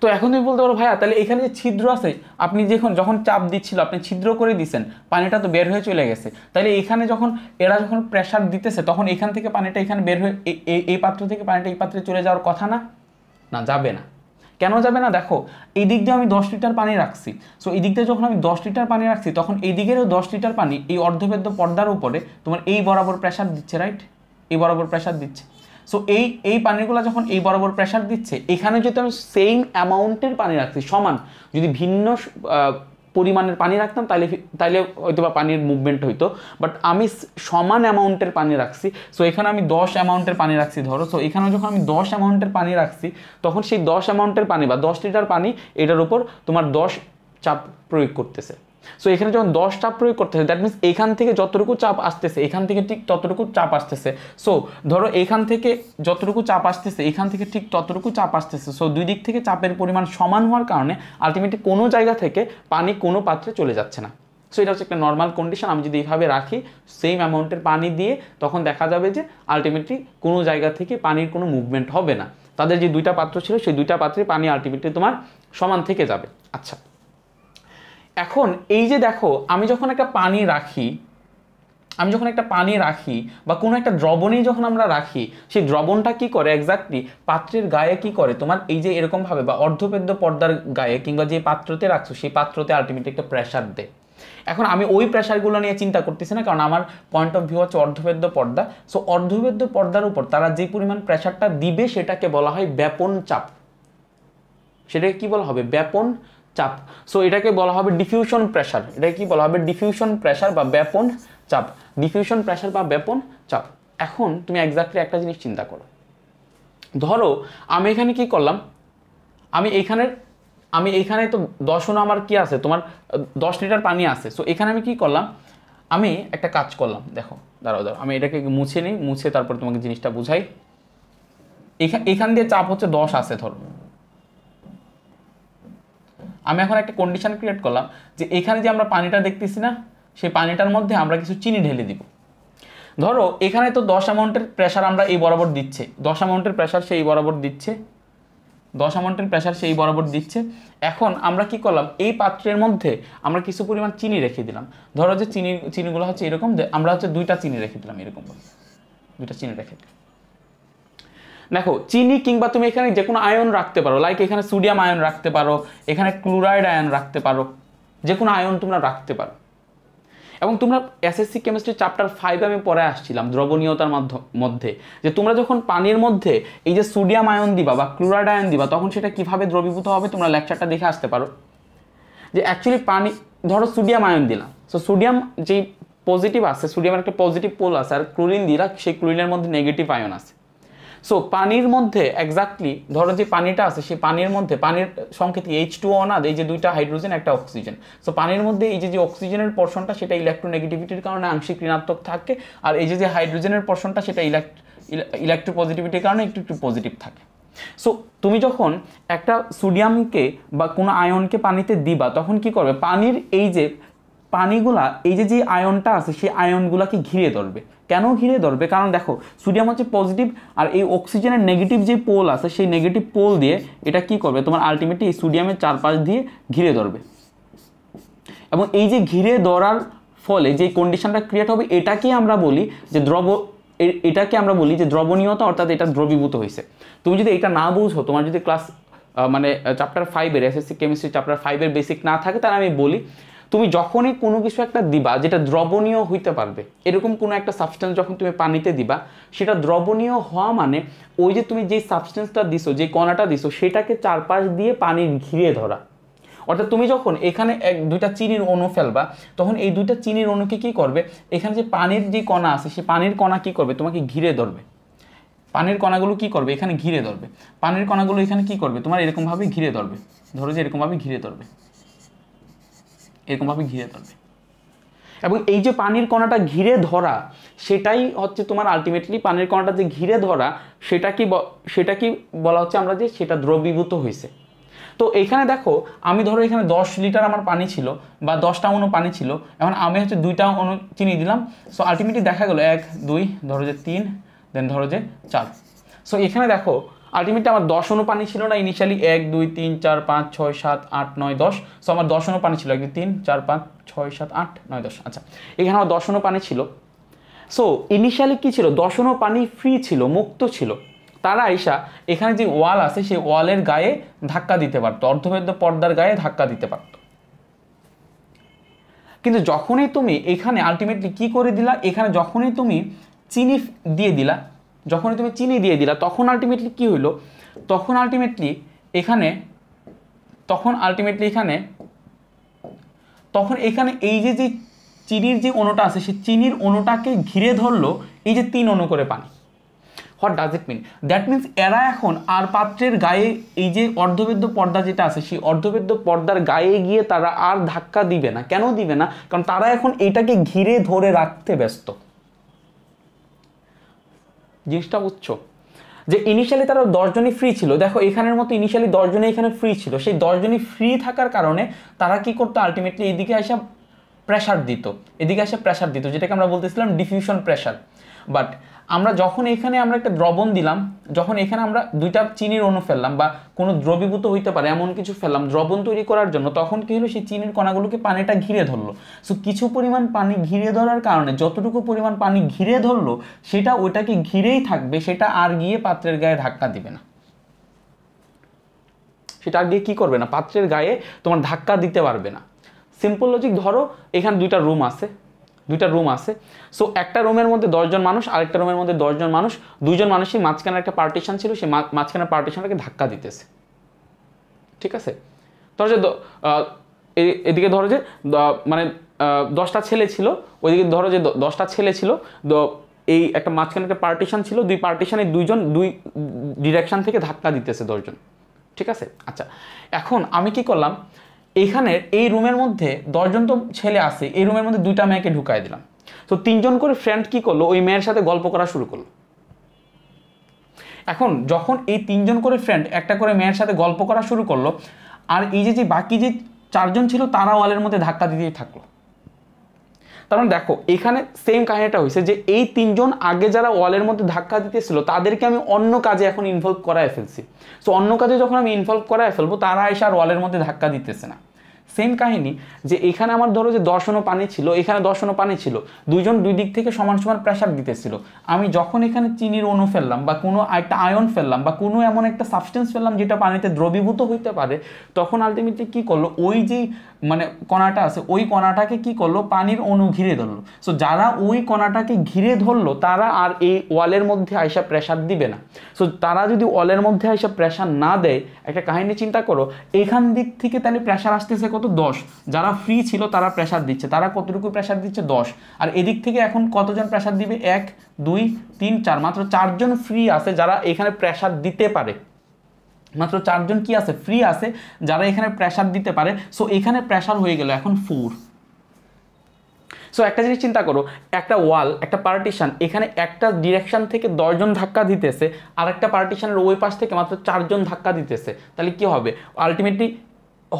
তো এখন তুমি বলতে পারো ভাইয়া তাহলে এখানে যে ছিদ্র আছে আপনি যখন যখন চাপ দিচ্ছিল আপনি ছিদ্র করে দিছেন পানিটা তো বের হয়ে চলে গেছে তাহলে এখানে যখন এরা যখন প্রেশার দিতেছে তখন এখান থেকে পানিটা এখানে বের হয়ে এই পাত্র থেকে পানিটা এই পাত্রে চলে যাওয়ার কথা না না যাবে না কেন যাবে না দেখো এই দিক দিয়ে আমি দশ লিটার পানি রাখছি সো এই দিক দিয়ে যখন আমি দশ লিটার পানি রাখছি তখন এই দিকেরও দশ লিটার পানি এই অর্ধবেদ্য পর্দার উপরে তোমার এই বরাবর প্রেশার দিচ্ছে রাইট এই বরাবর প্রেশার দিচ্ছে সো এই এই পানিগুলো যখন এই বরাবর প্রেশার দিচ্ছে এখানে যদি আমি সেম অ্যামাউন্টের পানি রাখছি সমান যদি ভিন্ন পরিমাণের পানি রাখতাম তাইলে তাইলে হয়তো বা পানির মুভমেন্ট হইতো বাট আমি সমান অ্যামাউন্টের পানি রাখছি সো এখানে আমি দশ অ্যামাউন্টের পানি রাখছি ধরো সো এখানে যখন আমি দশ অ্যামাউন্টের পানি রাখছি তখন সেই দশ অ্যামাউন্টের পানি বা দশ লিটার পানি এটার উপর তোমার দশ চাপ প্রয়োগ করতেছে সো এখানে যখন দশ চাপ প্রয়োগ করতেছে দ্যাট মিনস এখান থেকে যতটুকু চাপ আসতেছে এখান থেকে ঠিক ততটুকু চাপ আসতেছে সো ধরো এখান থেকে যতটুকু চাপ আসতেছে এখান থেকে ঠিক ততটুকু চাপ আসতেছে সো দুই দিক থেকে চাপের পরিমাণ সমান হওয়ার কারণে আলটিমেটলি কোনো জায়গা থেকে পানি কোনো পাত্রে চলে যাচ্ছে না সো এটা হচ্ছে একটা নর্মাল কন্ডিশন আমি যদি এইভাবে রাখি সেম অ্যামাউন্টের পানি দিয়ে তখন দেখা যাবে যে আলটিমেটলি কোনো জায়গা থেকে পানির কোনো মুভমেন্ট হবে না তাদের যে দুইটা পাত্র ছিল সেই দুইটা পাত্রে পানি আলটিমেটলি তোমার সমান থেকে যাবে আচ্ছা এখন এই যে দেখো আমি যখন একটা পানি রাখি আমি যখন একটা পানি রাখি বা কোনো একটা দ্রবণেই যখন আমরা রাখি সেই দ্রবণটা কি করে এক্স্যাক্টলি পাত্রের গায়ে কি করে তোমার এই যে এরকমভাবে বা অর্ধপেদ্য পর্দার গায়ে কিংবা যে পাত্রতে রাখছো সেই পাত্রতে আলটিমেটলি একটা প্রেশার দেয় এখন আমি ওই প্রেশারগুলো নিয়ে চিন্তা করতেছি না কারণ আমার পয়েন্ট অফ ভিউ হচ্ছে অর্ধবেদ্য পর্দা সো অর্ধবেদ্য পর্দার উপর তারা যে পরিমাণ প্রেশারটা দিবে সেটাকে বলা হয় ব্যাপন চাপ সেটাকে কি বলা হবে ব্যাপন চাপ সো এটাকে বলা হবে ডিফিউশন প্রেশার এটাকে কি বলা হবে ডিফিউশন প্রেশার বা ব্যাপন চাপ ডিফিউশন প্রেশার বা ব্যাপন চাপ এখন তুমি একজাক্টলি একটা জিনিস চিন্তা করো ধরো আমি এখানে কি করলাম আমি এইখানের আমি এইখানে তো দশন আমার কি আছে তোমার দশ লিটার পানি আছে সো এখানে আমি কি করলাম আমি একটা কাজ করলাম দেখো দাঁড়াও দাঁড়াও আমি এটাকে মুছে নিই মুছে তারপর তোমাকে জিনিসটা বুঝাই এখান দিয়ে চাপ হচ্ছে দশ আছে ধরো আমি এখন একটা কন্ডিশন ক্রিয়েট করলাম যে এখানে যে আমরা পানিটা দেখতেছি না সেই পানিটার মধ্যে আমরা কিছু চিনি ঢেলে দিব ধরো এখানে তো দশ অ্যামাউন্টের প্রেশার আমরা এই বরাবর দিচ্ছে দশ অ্যামাউন্টের প্রেশার সেই বরাবর দিচ্ছে দশ অ্যামাউন্টের প্রেশার সেই বরাবর দিচ্ছে এখন আমরা কি করলাম এই পাত্রের মধ্যে আমরা কিছু পরিমাণ চিনি রেখে দিলাম ধরো যে চিনি চিনিগুলো হচ্ছে এরকম আমরা হচ্ছে দুইটা চিনি রেখে দিলাম এরকম দুইটা চিনি রেখে দিলাম দেখো চিনি কিংবা তুমি এখানে যে কোনো আয়ন রাখতে পারো লাইক এখানে সোডিয়াম আয়ন রাখতে পারো এখানে ক্লোরাইড আয়ন রাখতে পারো যে কোনো আয়ন তোমরা রাখতে পারো এবং তোমরা এসএসসি কেমিস্ট্রি চ্যাপ্টার ফাইভে আমি পরে আসছিলাম দ্রবণীয়তার মধ্যে যে তোমরা যখন পানির মধ্যে এই যে সোডিয়াম আয়ন দিবা বা ক্লোরাইড আয়ন দিবা তখন সেটা কিভাবে দ্রবীভূত হবে তোমরা লেকচারটা দেখে আসতে পারো যে অ্যাকচুয়ালি পানি ধরো সোডিয়াম আয়ন দিলাম সো সোডিয়াম যেই পজিটিভ আছে সোডিয়ামের একটা পজিটিভ পোল আছে আর ক্লোরিন দিলা সেই ক্লোরিনের মধ্যে নেগেটিভ আয়ন আছে সো পানির মধ্যে এক্স্যাক্টলি ধরো যে পানিটা আছে সেই পানির মধ্যে পানির সংকেত এইচ টু ও না এই যে দুইটা হাইড্রোজেন একটা অক্সিজেন সো পানির মধ্যে এই যে যে অক্সিজেনের পোর্শনটা সেটা ইলেকট্রোনেগেটিভিটির কারণে আংশিক ঋণাত্মক থাকে আর এই যে যে হাইড্রোজেনের পোর্শনটা সেটা ইলেকট্রো ইলেকট্রোপজিটিভিটির কারণে একটু একটু পজিটিভ থাকে সো তুমি যখন একটা সোডিয়ামকে বা কোনো আয়নকে পানিতে দিবা তখন কি করবে পানির এই যে পানিগুলা এই যে যে আয়নটা আছে সেই আয়নগুলাকে ঘিরে ধরবে কেন ঘিরে ধরবে কারণ দেখো সোডিয়াম হচ্ছে পজিটিভ আর এই অক্সিজেনের নেগেটিভ যে পোল আছে সেই নেগেটিভ পোল দিয়ে এটা কি করবে তোমার আলটিমেটলি এই সোডিয়ামের চারপাশ দিয়ে ঘিরে ধরবে এবং এই যে ঘিরে ধরার ফলে যে কন্ডিশনটা ক্রিয়েট হবে এটাকে আমরা বলি যে দ্রব এটাকে আমরা বলি যে দ্রবণীয়তা অর্থাৎ এটা দ্রবীভূত হয়েছে তুমি যদি এটা না বুঝো তোমার যদি ক্লাস মানে চ্যাপ্টার ফাইভের এসএসসি কেমিস্ট্রি চ্যাপ্টার ফাইভের বেসিক না থাকে তাহলে আমি বলি তুমি যখনই কোনো কিছু একটা দিবা যেটা দ্রবণীয় হইতে পারবে এরকম কোনো একটা সাবস্টেন্স যখন তুমি পানিতে দিবা সেটা দ্রবণীয় হওয়া মানে ওই যে তুমি যে সাবস্টেন্সটা দিছো যে কণাটা দিছো সেটাকে চারপাশ দিয়ে পানি ঘিরে ধরা অর্থাৎ তুমি যখন এখানে এক দুইটা চিনির অণু ফেলবা তখন এই দুইটা চিনির অণুকে কী করবে এখানে যে পানির যে কণা আছে সে পানির কণা কী করবে তোমাকে ঘিরে ধরবে পানির কণাগুলো কি করবে এখানে ঘিরে ধরবে পানির কণাগুলো এখানে কি করবে তোমার এরকমভাবে ঘিরে ধরবে ধরো যে এরকমভাবে ঘিরে ধরবে এরকমভাবে ঘিরে ধরবে এবং এই যে পানির কণাটা ঘিরে ধরা সেটাই হচ্ছে তোমার আলটিমেটলি পানির কণাটা যে ঘিরে ধরা সেটা কি সেটা কি বলা হচ্ছে আমরা যে সেটা দ্রবীভূত হয়েছে তো এখানে দেখো আমি ধরো এখানে 10 লিটার আমার পানি ছিল বা দশটা অনু পানি ছিল এখন আমি হচ্ছে দুইটা অনু চিনি দিলাম সো আলটিমেটলি দেখা গেলো এক দুই ধরো যে তিন দেন ধরো যে চার সো এখানে দেখো আলটিমেটলি আমার দশ অনুপানি ছিল না ইনিশিয়ালি এক দুই তিন চার পাঁচ ছয় সাত আট নয় দশ সো আমার দশ অনুপানি ছিল এক দুই তিন চার পাঁচ ছয় সাত আট নয় দশ আচ্ছা এখানে আমার দশ অনুপানি ছিল সো ইনিশিয়ালি কী ছিল দশ অনুপানি ফ্রি ছিল মুক্ত ছিল তারা আইসা এখানে যে ওয়াল আছে সেই ওয়ালের গায়ে ধাক্কা দিতে পারতো অর্ধভেদ্য পর্দার গায়ে ধাক্কা দিতে পারতো কিন্তু যখনই তুমি এখানে আলটিমেটলি কি করে দিলা এখানে যখনই তুমি চিনি দিয়ে দিলা যখনই তুমি চিনি দিয়ে দিলা তখন আলটিমেটলি কি হলো তখন আলটিমেটলি এখানে তখন আলটিমেটলি এখানে তখন এখানে এই যে যে চিনির যে অণুটা আছে সেই চিনির অণুটাকে ঘিরে ধরলো এই যে তিন অণু করে পানি what does it mean that means এরা এখন আর পাত্রের গায়ে এই যে অর্ধবেদ্য পর্দা যেটা আছে সেই অর্ধবেদ্য পর্দার গায়ে গিয়ে তারা আর ধাক্কা দিবে না কেন দিবে না কারণ তারা এখন এটাকে ঘিরে ধরে রাখতে ব্যস্ত জিনিসটা বুঝছো যে ইনিশিয়ালি তারা দশজনই ফ্রি ছিল দেখো এখানের মতো ইনিশিয়ালি দশজনই এখানে ফ্রি ছিল সেই দশজনই ফ্রি থাকার কারণে তারা কি করতো আলটিমেটলি এইদিকে আসা প্রেশার দিত এদিকে আসে প্রেশার দিত যেটাকে আমরা বলতেছিলাম ডিফিউশন প্রেশার বাট আমরা যখন এখানে আমরা একটা দ্রবণ দিলাম যখন এখানে আমরা দুইটা চিনির অণু ফেললাম বা কোনো দ্রবীভূত হইতে পারে এমন কিছু ফেললাম দ্রবণ তৈরি করার জন্য তখন কী হলো সেই চিনির কণাগুলোকে পানিটা ঘিরে ধরলো সো কিছু পরিমাণ পানি ঘিরে ধরার কারণে যতটুকু পরিমাণ পানি ঘিরে ধরলো সেটা ওইটাকে ঘিরেই থাকবে সেটা আর গিয়ে পাত্রের গায়ে ধাক্কা দিবে না সেটা আর গিয়ে কী করবে না পাত্রের গায়ে তোমার ধাক্কা দিতে পারবে না সিম্পল লজিক ধরো এখানে দুইটা রুম আছে দুইটা রুম আছে সো একটা রুমের মধ্যে দশজন মানুষ আরেকটা রুমের মধ্যে দশজন মানুষ দুইজন মানুষই মাঝখানে একটা পার্টিশন ছিল সেই মাঝখানে পার্টিশনটাকে ধাক্কা দিতেছে ঠিক আছে ধরো যে এদিকে ধরো যে মানে দশটা ছেলে ছিল ওইদিকে ধরো যে দশটা ছেলে ছিল এই একটা মাঝখানে একটা পার্টিশন ছিল দুই পার্টিশনে দুইজন দুই ডিরেকশান থেকে ধাক্কা দিতেছে দশজন ঠিক আছে আচ্ছা এখন আমি কি করলাম এখানের এই রুমের মধ্যে দশজন তো ছেলে আসে এই রুমের মধ্যে দুইটা মেয়েকে ঢুকাই দিলাম তো তিনজন করে ফ্রেন্ড কি করলো ওই মেয়ের সাথে গল্প করা শুরু করলো এখন যখন এই তিনজন করে ফ্রেন্ড একটা করে মেয়ের সাথে গল্প করা শুরু করলো আর এই যে যে বাকি যে চারজন ছিল তারা ওয়ালের মধ্যে ধাক্কা দিতেই থাকলো কারণ দেখো এখানে সেম কাহিনীটা হয়েছে যে এই তিনজন আগে যারা ওয়ালের মধ্যে ধাক্কা দিতেছিল তাদেরকে আমি অন্য কাজে এখন ইনভলভ করায় ফেলছি সো অন্য কাজে যখন আমি ইনভলভ করায় ফেলবো তারা এসে আর ওয়ালের মধ্যে ধাক্কা দিতেছে না সেম কাহিনী যে এখানে আমার ধরো যে দর্শনও পানি ছিল এখানে দর্শনও পানি ছিল দুইজন দুই দিক থেকে সমান সমান প্রেশার দিতেছিল আমি যখন এখানে চিনির অণু ফেললাম বা কোনো একটা আয়ন ফেললাম বা কোনো এমন একটা সাবস্টেন্স ফেললাম যেটা পানিতে দ্রবীভূত হইতে পারে তখন আলটিমেটলি কী করলো ওই যেই মানে কণাটা আছে ওই কণাটাকে কি করলো পানির অণু ঘিরে ধরলো সো যারা ওই কণাটাকে ঘিরে ধরলো তারা আর এই ওয়ালের মধ্যে আইসা প্রেশার দিবে না সো তারা যদি ওয়ালের মধ্যে আইসা প্রেশার না দেয় একটা কাহিনী চিন্তা করো এখান দিক থেকে তাহলে প্রেশার আসতেছে কত দশ যারা ফ্রি ছিল তারা প্রেশার দিচ্ছে তারা কতটুকু প্রেশার দিচ্ছে দশ আর এদিক থেকে এখন কতজন প্রেশার দিবে এক দুই তিন চার মাত্র চারজন ফ্রি আছে যারা এখানে প্রেশার দিতে পারে মাত্র চারজন কি আছে ফ্রি আছে যারা এখানে প্রেশার দিতে পারে সো এখানে প্রেশার হয়ে গেল এখন ফোর সো একটা জিনিস চিন্তা করো একটা ওয়াল একটা পার্টিশান এখানে একটা ডিরেকশান থেকে দশজন ধাক্কা দিতেছে আর একটা পার্টিশানের ওই পাশ থেকে মাত্র চারজন ধাক্কা দিতেছে তাহলে কি হবে আলটিমেটলি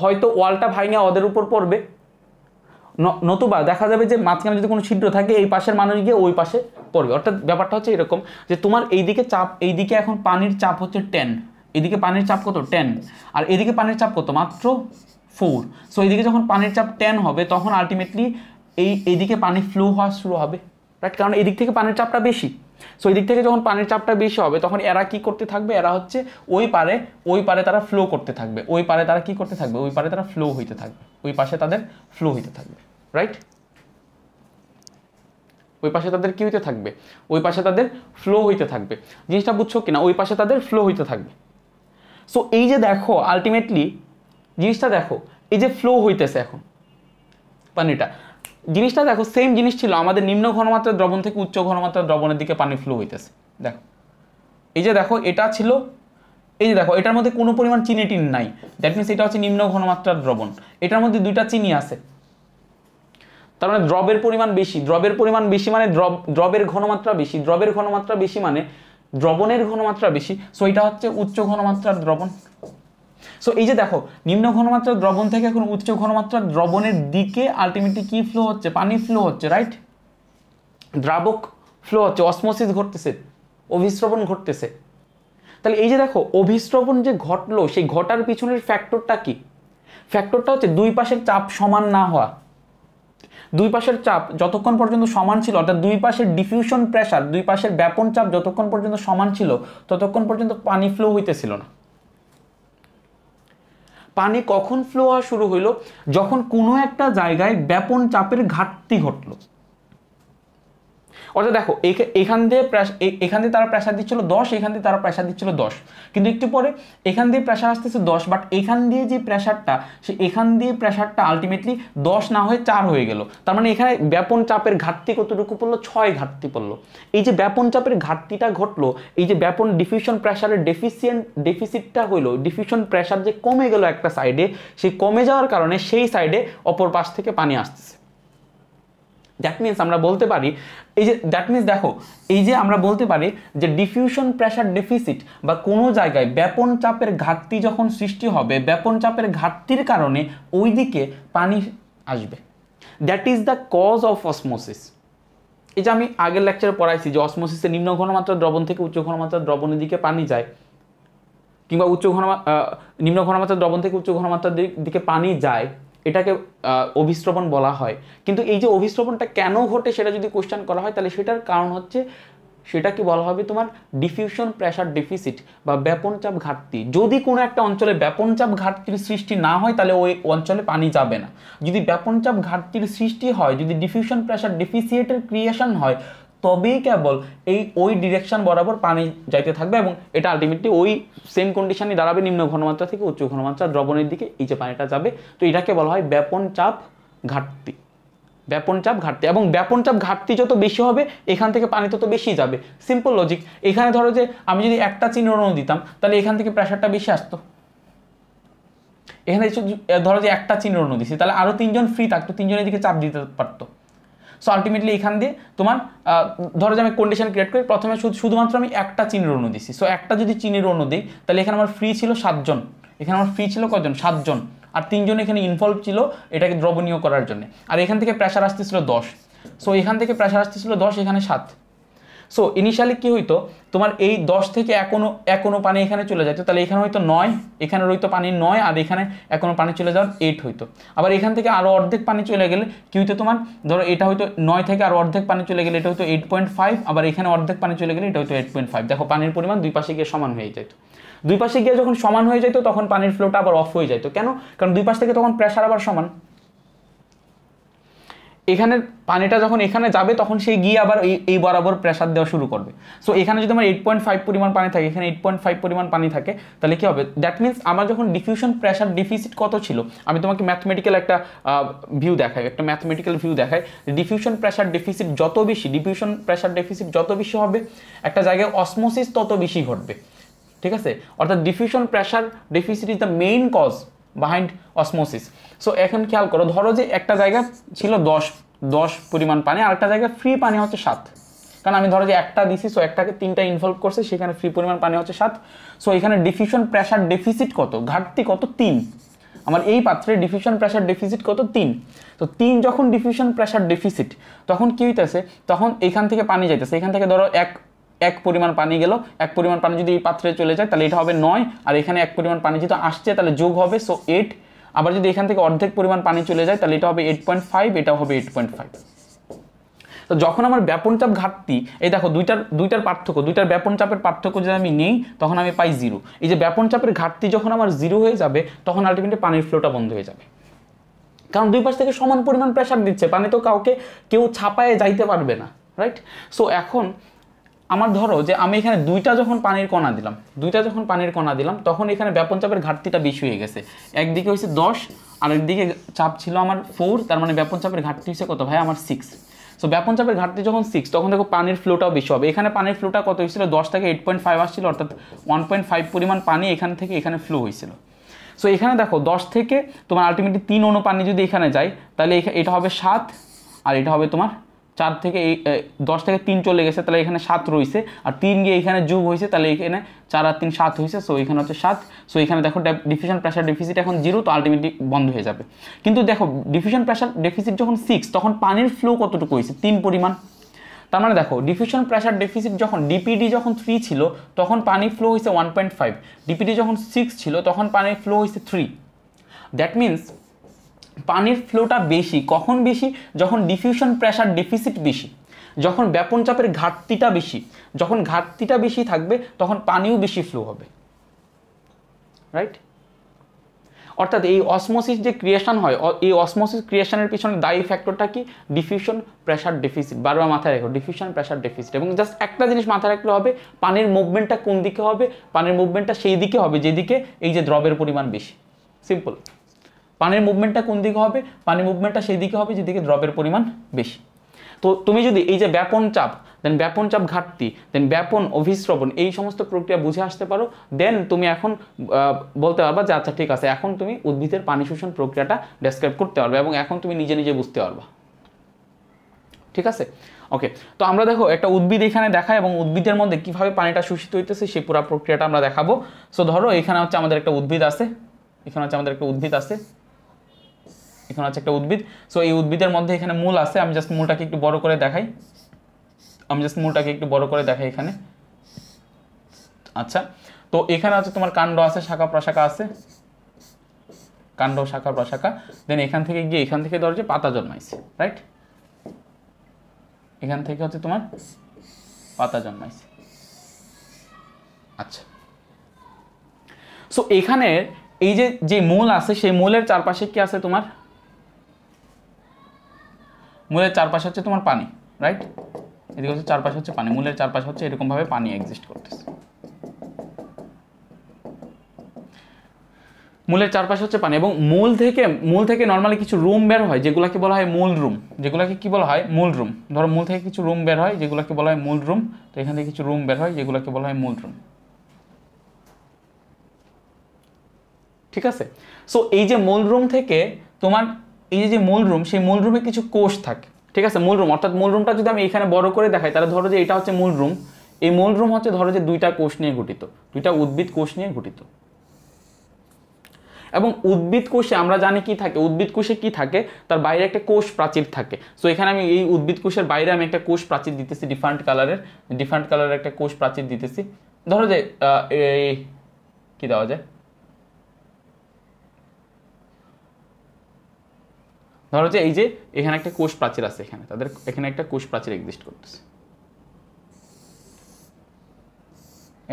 হয়তো ওয়ালটা ভাঙে ওদের উপর পড়বে নতুবা দেখা যাবে যে মাঝখানে যদি কোনো ছিদ্র থাকে এই পাশের মানুষ গিয়ে ওই পাশে পড়বে অর্থাৎ ব্যাপারটা হচ্ছে এরকম যে তোমার এইদিকে চাপ এইদিকে এখন পানির চাপ হচ্ছে টেন এদিকে পানির চাপ কত টেন আর এদিকে পানির চাপ কত মাত্র ফোর সো এদিকে যখন পানির চাপ টেন হবে তখন আলটিমেটলি এই এদিকে পানি ফ্লো হওয়া শুরু হবে রাইট কারণ এদিক থেকে পানির চাপটা বেশি সো এদিক থেকে যখন পানির চাপটা বেশি হবে তখন এরা কি করতে থাকবে এরা হচ্ছে ওই পারে ওই পারে তারা ফ্লো করতে থাকবে ওই পারে তারা কি করতে থাকবে ওই পারে তারা ফ্লো হইতে থাকবে ওই পাশে তাদের ফ্লো হইতে থাকবে রাইট ওই পাশে তাদের কী হইতে থাকবে ওই পাশে তাদের ফ্লো হইতে থাকবে জিনিসটা বুঝছো কিনা ওই পাশে তাদের ফ্লো হইতে থাকবে সো এই যে দেখো আলটিমেটলি জিনিসটা দেখো এই যে ফ্লো হইতেছে এখন পানিটা জিনিসটা দেখো সেম জিনিস ছিল আমাদের নিম্ন ঘনমাত্রার দ্রবণ থেকে উচ্চ ঘনমাত্রার দ্রবণের দিকে পানি ফ্লো হইতেছে দেখো এই যে দেখো এটা ছিল এই যে দেখো এটার মধ্যে কোনো পরিমাণ চিনি টিন নাই দ্যাট মিনস এটা হচ্ছে নিম্ন ঘনমাত্রার দ্রবণ এটার মধ্যে দুইটা চিনি আছে তার মানে দ্রবের পরিমাণ বেশি দ্রবের পরিমাণ বেশি মানে দ্রব দ্রবের ঘনমাত্রা বেশি দ্রবের ঘনমাত্রা বেশি মানে দ্রবণের ঘনমাত্রা বেশি সো এটা হচ্ছে উচ্চ ঘনমাত্রার দ্রবণ সো এই যে দেখো নিম্ন ঘনমাত্রার দ্রবণ থেকে এখন উচ্চ ঘনমাত্রার দ্রবণের দিকে আলটিমেটলি কি ফ্লো হচ্ছে পানি ফ্লো হচ্ছে রাইট দ্রাবক ফ্লো হচ্ছে অসমোসিস ঘটতেছে অভিস্রবণ ঘটতেছে তাহলে এই যে দেখো অভিস্রবণ যে ঘটলো সেই ঘটার পিছনের ফ্যাক্টরটা কি ফ্যাক্টরটা হচ্ছে দুই পাশের চাপ সমান না হওয়া দুই পাশের চাপ যতক্ষণ পর্যন্ত সমান ছিল অর্থাৎ দুই পাশের ডিফিউশন প্রেশার দুই পাশের ব্যাপন চাপ যতক্ষণ পর্যন্ত সমান ছিল ততক্ষণ পর্যন্ত পানি ফ্লো হইতেছিল না পানি কখন ফ্লো হওয়া শুরু হইল যখন কোনো একটা জায়গায় ব্যাপন চাপের ঘাটতি ঘটলো অর্থাৎ দেখো এখান দিয়ে এখান দিয়ে তারা প্রেশার দিচ্ছিল দশ এখান দিয়ে তারা প্রেশার দিচ্ছিল দশ কিন্তু একটু পরে এখান দিয়ে প্রেশার আসতেছে দশ বাট এখান দিয়ে যে প্রেশারটা সে এখান দিয়ে প্রেশারটা আলটিমেটলি দশ না হয়ে চার হয়ে গেল তার মানে এখানে ব্যাপন চাপের ঘাটতি কতটুকু পড়লো ছয় ঘাটতি পড়লো এই যে ব্যাপন চাপের ঘাটতিটা ঘটলো এই যে ব্যাপন ডিফিউশন প্রেশারের ডেফিসিয়েন্ট ডেফিসিটটা হলো ডিফিউশন প্রেশার যে কমে গেল একটা সাইডে সেই কমে যাওয়ার কারণে সেই সাইডে অপর পাশ থেকে পানি আসতেছে দ্যাট মিনস আমরা বলতে পারি এই যে দ্যাট মিন্স দেখো এই যে আমরা বলতে পারি যে ডিফিউশন প্রেশার ডেফিসিট বা কোনো জায়গায় ব্যাপন চাপের ঘাটতি যখন সৃষ্টি হবে ব্যাপন চাপের ঘাটতির কারণে ওই দিকে পানি আসবে that is the cause of osmosis এই যে আমি আগের লেকচারে পড়াইছি যে অসমোসিসে নিম্ন ঘনমাত্রা দ্রবণ থেকে উচ্চ ঘনমাত্রা দ্রবণের দিকে পানি যায় কিংবা উচ্চ ঘনমা নিম্ন ঘনমাত্রা দ্রবণ থেকে উচ্চ ঘনমাত্রার দিকে পানি যায় এটাকে অভিশ্রবণ বলা হয় কিন্তু এই যে অভিশ্রবণটা কেন ঘটে সেটা যদি কোশ্চেন করা হয় তাহলে সেটার কারণ হচ্ছে সেটা কি বলা হবে তোমার ডিফিউশন প্রেশার ডেফিসিট বা ব্যাপন চাপ ঘাটতি যদি কোনো একটা অঞ্চলে ব্যাপন চাপ ঘাটতির সৃষ্টি না হয় তাহলে ওই অঞ্চলে পানি যাবে না যদি ব্যাপন চাপ ঘাটতির সৃষ্টি হয় যদি ডিফিউশন প্রেশার ডেফিসিয়েটের ক্রিয়েশন হয় তবেই কেবল এই ওই ডিরেকশান বরাবর পানি যাইতে থাকবে এবং এটা আলটিমেটলি ওই সেম কন্ডিশনে দাঁড়াবে নিম্ন ঘনমাত্রা থেকে উচ্চ ঘনমাত্রা দ্রবণের দিকে এই যে পানিটা যাবে তো এটাকে বলা হয় ব্যাপন চাপ ঘাটতি ব্যাপন চাপ ঘাটতি এবং ব্যাপন চাপ ঘাটতি যত বেশি হবে এখান থেকে পানি তত বেশি যাবে সিম্পল লজিক এখানে ধরো যে আমি যদি একটা চিনরণও দিতাম তাহলে এখান থেকে প্রেশারটা বেশি আসতো এখানে ধরো যে একটা চিহ্ন দিছি তাহলে আরও তিনজন ফ্রি থাকতো তিনজনের দিকে চাপ দিতে পারতো সো আলটিমেটলি এখান দিয়ে তোমার ধরো যে আমি কন্ডিশন ক্রিয়েট করি প্রথমে শুধুমাত্র আমি একটা চিনির অণু দিছি সো একটা যদি চিনির অণু দিই তাহলে এখানে আমার ফ্রি ছিল সাতজন এখানে আমার ফ্রি ছিল কজন সাতজন আর তিনজন এখানে ইনভলভ ছিল এটাকে দ্রবণীয় করার জন্য আর এখান থেকে প্রেশার আসতেছিল দশ সো এখান থেকে প্রেশার আসতেছিল দশ এখানে সাত সো ইনিশিয়ালি কি হইতো তোমার এই দশ থেকে এখনো এখনও পানি এখানে চলে যেত তাহলে এখানে হয়তো নয় এখানে রইতো পানি নয় আর এখানে এখনো পানি চলে যাওয়ার এইট হইতো আবার এখান থেকে আরও অর্ধেক পানি চলে গেলে কি হইতো তোমার ধরো এটা হয়তো নয় থেকে আরও অর্ধেক পানি চলে গেলে এটা হয়তো এইট পয়েন্ট ফাইভ আবার এখানে অর্ধেক পানি চলে গেলে এটা হয়তো এইট পয়েন্ট ফাইভ দেখো পানির পরিমাণ দুই পাশে গিয়ে সমান হয়ে যেত দুই পাশে গিয়ে যখন সমান হয়ে যেত তখন পানির ফ্লোটা আবার অফ হয়ে যেত কেন কারণ দুই পাশ থেকে তখন প্রেশার আবার সমান এখানের পানিটা যখন এখানে যাবে তখন সেই গিয়ে আবার এই এই বরাবর প্রেশার দেওয়া শুরু করবে সো এখানে যদি আমার এইট পয়েন্ট ফাইভ পরিমাণ পানি থাকে এখানে এইট পয়েন্ট ফাইভ পরিমাণ পানি থাকে তাহলে কী হবে দ্যাট মিন্স আমার যখন ডিফিউশন প্রেশার ডিফিসিট কত ছিল আমি তোমাকে ম্যাথমেটিক্যাল একটা ভিউ দেখাই একটা ম্যাথমেটিক্যাল ভিউ দেখাই ডিফিউশন প্রেশার ডিফিসিট যত বেশি ডিফিউশন প্রেশার ডিফিসিট যত বেশি হবে একটা জায়গায় অসমোসিস তত বেশি ঘটবে ঠিক আছে অর্থাৎ diffusion pressure deficit is the main cause behind osmosis so এখন খেয়াল করো ধরো যে একটা জায়গা ছিল দশ দশ পরিমাণ পানি আর একটা জায়গায় ফ্রি পানি হচ্ছে সাত কারণ আমি ধরো যে একটা দিছি সো একটাকে তিনটা ইনভলভ করছে সেখানে ফ্রি পরিমাণ পানি হচ্ছে সাত সো এখানে ডিফিউশন প্রেশার ডেফিসিট কত ঘাটতি কত তিন আমার এই পাত্রে ডিফিউশন প্রেশার ডেফিসিট কত তিন তো তিন যখন ডিফিউশন প্রেশার ডেফিসিট তখন কী হইতেছে তখন এখান থেকে পানি যাইতেছে এখান থেকে ধরো এক এক পরিমাণ পানি গেল এক পরিমাণ পানি যদি এই পাত্রে চলে যায় তাহলে এটা হবে নয় আর এখানে এক পরিমাণ পানি যেহেতু আসছে তাহলে যোগ হবে সো এইট আবার যদি এখান থেকে অর্ধেক পরিমাণ পানি চলে যায় তাহলে এটা হবে এইট পয়েন্ট ফাইভ এটাও হবে এইট পয়েন্ট ফাইভ তো যখন আমার ব্যাপন চাপ ঘাটতি এই দেখো দুইটার দুইটার পার্থক্য দুইটার ব্যাপন চাপের পার্থক্য যদি আমি নেই তখন আমি পাই জিরো এই যে ব্যাপন চাপের ঘাটতি যখন আমার জিরো হয়ে যাবে তখন আলটিমেটলি পানির ফ্লোটা বন্ধ হয়ে যাবে কারণ দুই পাশ থেকে সমান পরিমাণ প্রেশার দিচ্ছে পানি তো কাউকে কেউ ছাপায়ে যাইতে পারবে না রাইট সো এখন আমার ধরো যে আমি এখানে দুইটা যখন পানির কণা দিলাম দুইটা যখন পানির কণা দিলাম তখন এখানে ব্যাপন চাপের ঘাটতিটা বেশি হয়ে গেছে একদিকে হয়েছে দশ আর একদিকে চাপ ছিল আমার ফোর তার মানে ব্যাপন চাপের ঘাটতি হয়েছে কত ভাই আমার সিক্স সো ব্যাপন চাপের ঘাটতি যখন সিক্স তখন দেখো পানির ফ্লোটাও বেশি হবে এখানে পানির ফ্লোটা কত হয়েছিল দশ থেকে এইট পয়েন্ট ফাইভ আসছিল অর্থাৎ ওয়ান পয়েন্ট ফাইভ পরিমাণ পানি এখান থেকে এখানে ফ্লো হয়েছিল সো এখানে দেখো দশ থেকে তোমার আলটিমেটলি তিন অনু পানি যদি এখানে যায় তাহলে এটা হবে সাত আর এটা হবে তোমার চার থেকে এই দশ থেকে তিন চলে গেছে তাহলে এখানে সাত রয়েছে আর তিন গিয়ে এখানে যুগ হয়েছে তাহলে এখানে চার আর তিন সাত হয়েছে সো এখানে হচ্ছে সাত সো এখানে দেখো ডিফিশন প্রেশার ডেফিসিট এখন জিরো তো আলটিমেটলি বন্ধ হয়ে যাবে কিন্তু দেখো ডিফিশন প্রেশার ডেফিসিট যখন সিক্স তখন পানির ফ্লো কতটুকু হয়েছে তিন পরিমাণ তার মানে দেখো ডিফিউশন প্রেশার ডেফিসিট যখন ডিপিডি যখন থ্রি ছিল তখন পানি ফ্লো হয়েছে ওয়ান পয়েন্ট ফাইভ ডিপিডি যখন সিক্স ছিল তখন পানির ফ্লো হয়েছে থ্রি দ্যাট মিন্স পানির ফ্লোটা বেশি কখন বেশি যখন ডিফিউশন প্রেশার ডেফিসিট বেশি যখন ব্যাপন চাপের ঘাটতিটা বেশি যখন ঘাটতিটা বেশি থাকবে তখন পানিও বেশি ফ্লো হবে রাইট অর্থাৎ এই অসমোসিস যে ক্রিয়েশন হয় এই অসমোসিস ক্রিয়েশনের পিছনে দায়ী ফ্যাক্টরটা কি ডিফিউশন প্রেশার ডেফিসিট বারবার মাথায় রাখো ডিফিউশন প্রেশার ডেফিসিট এবং জাস্ট একটা জিনিস মাথায় রাখলে হবে পানির মুভমেন্টটা কোন দিকে হবে পানির মুভমেন্টটা সেই দিকে হবে যেদিকে এই যে দ্রবের পরিমাণ বেশি সিম্পল পানের মুভমেন্টটা কোন দিকে হবে পানের মুভমেন্টটা সেই দিকে হবে যেদিকে দ্রবের পরিমাণ বেশি তো তুমি যদি এই যে ব্যাপন চাপ দেন ব্যাপন চাপ ঘাটতি দেন ব্যাপন অভিশ্রবণ এই সমস্ত প্রক্রিয়া বুঝে আসতে পারো দেন তুমি এখন বলতে পারবা যে আচ্ছা ঠিক আছে এখন তুমি উদ্ভিদের পানি শোষণ প্রক্রিয়াটা ডেসক্রাইব করতে পারবে এবং এখন তুমি নিজে নিজে বুঝতে পারবা ঠিক আছে ওকে তো আমরা দেখো একটা উদ্ভিদ এখানে দেখা এবং উদ্ভিদের মধ্যে কিভাবে পানিটা শোষিত হইতেছে সেই পুরো প্রক্রিয়াটা আমরা দেখাবো সো ধরো এখানে হচ্ছে আমাদের একটা উদ্ভিদ আছে এখানে হচ্ছে আমাদের একটা উদ্ভিদ আছে এখানে হচ্ছে একটা উদ্ভিদ সো এই উদ্ভিদের মধ্যে এখানে মূল আছে আমি জাস্ট মূলটাকে একটু বড় করে দেখাই আমি জাস্ট মূলটাকে একটু বড় করে দেখাই এখানে আচ্ছা তো এখানে হচ্ছে তোমার কাণ্ড আছে শাখা প্রশাখা আছে কাণ্ড শাখা প্রশাখা দেন এখান থেকে গিয়ে এখান থেকে ধরো যে পাতা জন্মাইছে রাইট এখান থেকে হচ্ছে তোমার পাতা জন্মাইছে আচ্ছা সো এখানে এই যে যে মূল আছে সেই মূলের চারপাশে কি আছে তোমার মূলের চারপাশে হচ্ছে তোমার পানি রাইট এদিকে হচ্ছে চারপাশে হচ্ছে পানি মূলের চারপাশে হচ্ছে এরকমভাবে পানি এক্সিস্ট করতেছে মূলের চারপাশে হচ্ছে পানি এবং মূল থেকে মূল থেকে নর্মালি কিছু রুম বের হয় যেগুলোকে বলা হয় মূল রুম যেগুলোকে কি বলা হয় মূল রুম ধরো মূল থেকে কিছু রুম বের হয় যেগুলোকে বলা হয় মূল রুম তো এখান থেকে কিছু রুম বের হয় যেগুলোকে বলা হয় মূল রুম ঠিক আছে সো এই যে মূল রুম থেকে তোমার এই যে মূল রুম সেই মূল রুমে কিছু কোষ থাকে ঠিক আছে মূল রুম অর্থাৎ মূল রুমটা যদি আমি এখানে বড় করে দেখাই তাহলে ধরো যে এটা হচ্ছে মূল রুম এই মূল রুম হচ্ছে ধরো যে দুইটা কোষ নিয়ে গঠিত দুইটা উদ্ভিদ কোষ নিয়ে গঠিত এবং উদ্ভিদ কোষে আমরা জানি কি থাকে উদ্ভিদ কোষে কি থাকে তার বাইরে একটা কোষ প্রাচীর থাকে সো এখানে আমি এই উদ্ভিদ কোষের বাইরে আমি একটা কোষ প্রাচীর দিতেছি ডিফারেন্ট কালারের ডিফারেন্ট কালারের একটা কোষ প্রাচীর দিতেছি ধরো যে কি দেওয়া যায় ধরো যে এই যে এখানে একটা কোষ প্রাচীর আছে এখানে তাদের এখানে একটা কোষ প্রাচীর এক্সিস্ট করতেছে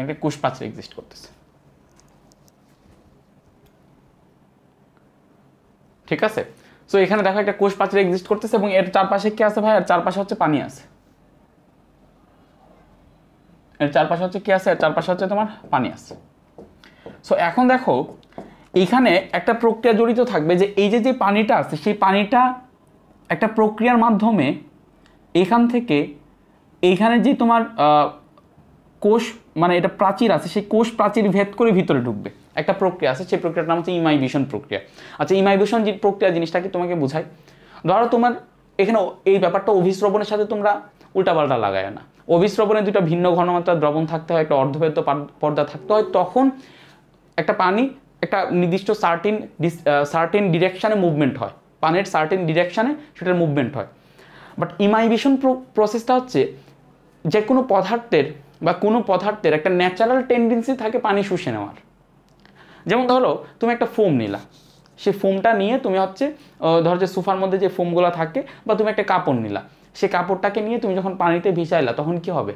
একটা কোষ প্রাচীর এক্সিস্ট করতেছে ঠিক আছে সো এখানে দেখো একটা কোষ প্রাচীর এক্সিস্ট করতেছে এবং এর চারপাশে কি আছে ভাই আর চারপাশে হচ্ছে পানি আছে এর চারপাশে হচ্ছে কি আছে চারপাশে হচ্ছে তোমার পানি আছে সো এখন দেখো এখানে একটা প্রক্রিয়া জড়িত থাকবে যে এই যে যে পানিটা আছে সেই পানিটা একটা প্রক্রিয়ার মাধ্যমে এখান থেকে এইখানে যে তোমার কোষ মানে এটা প্রাচীর আছে সেই কোষ প্রাচীর ভেদ করে ভিতরে ঢুকবে একটা প্রক্রিয়া আছে সেই প্রক্রিয়াটার নাম হচ্ছে ইমাইভেশন প্রক্রিয়া আচ্ছা ইমাইভেশন যে প্রক্রিয়া জিনিসটাকে তোমাকে বোঝায় ধরো তোমার এখানে এই ব্যাপারটা অভিশ্রবণের সাথে তোমরা উল্টাপাল্টা লাগায় না অভিশ্রবণে দুটো ভিন্ন ঘনমাত্রার দ্রবণ থাকতে হয় একটা অর্ধবেদ্য পর্দা থাকতে হয় তখন একটা পানি একটা নির্দিষ্ট সার্টিন সার্টিন ডিরেকশানে মুভমেন্ট হয় পানের সার্টিন ডিরেকশানে সেটার মুভমেন্ট হয় বাট ইমাইবেশন প্রসেসটা হচ্ছে যে কোনো পদার্থের বা কোনো পদার্থের একটা ন্যাচারাল টেন্ডেন্সি থাকে পানি শুষে নেওয়ার যেমন ধরো তুমি একটা ফোম নিলা সে ফোমটা নিয়ে তুমি হচ্ছে ধরো যে সোফার মধ্যে যে ফোমগুলো থাকে বা তুমি একটা কাপড় নিলা সে কাপড়টাকে নিয়ে তুমি যখন পানিতে ভিজাইলা তখন কি হবে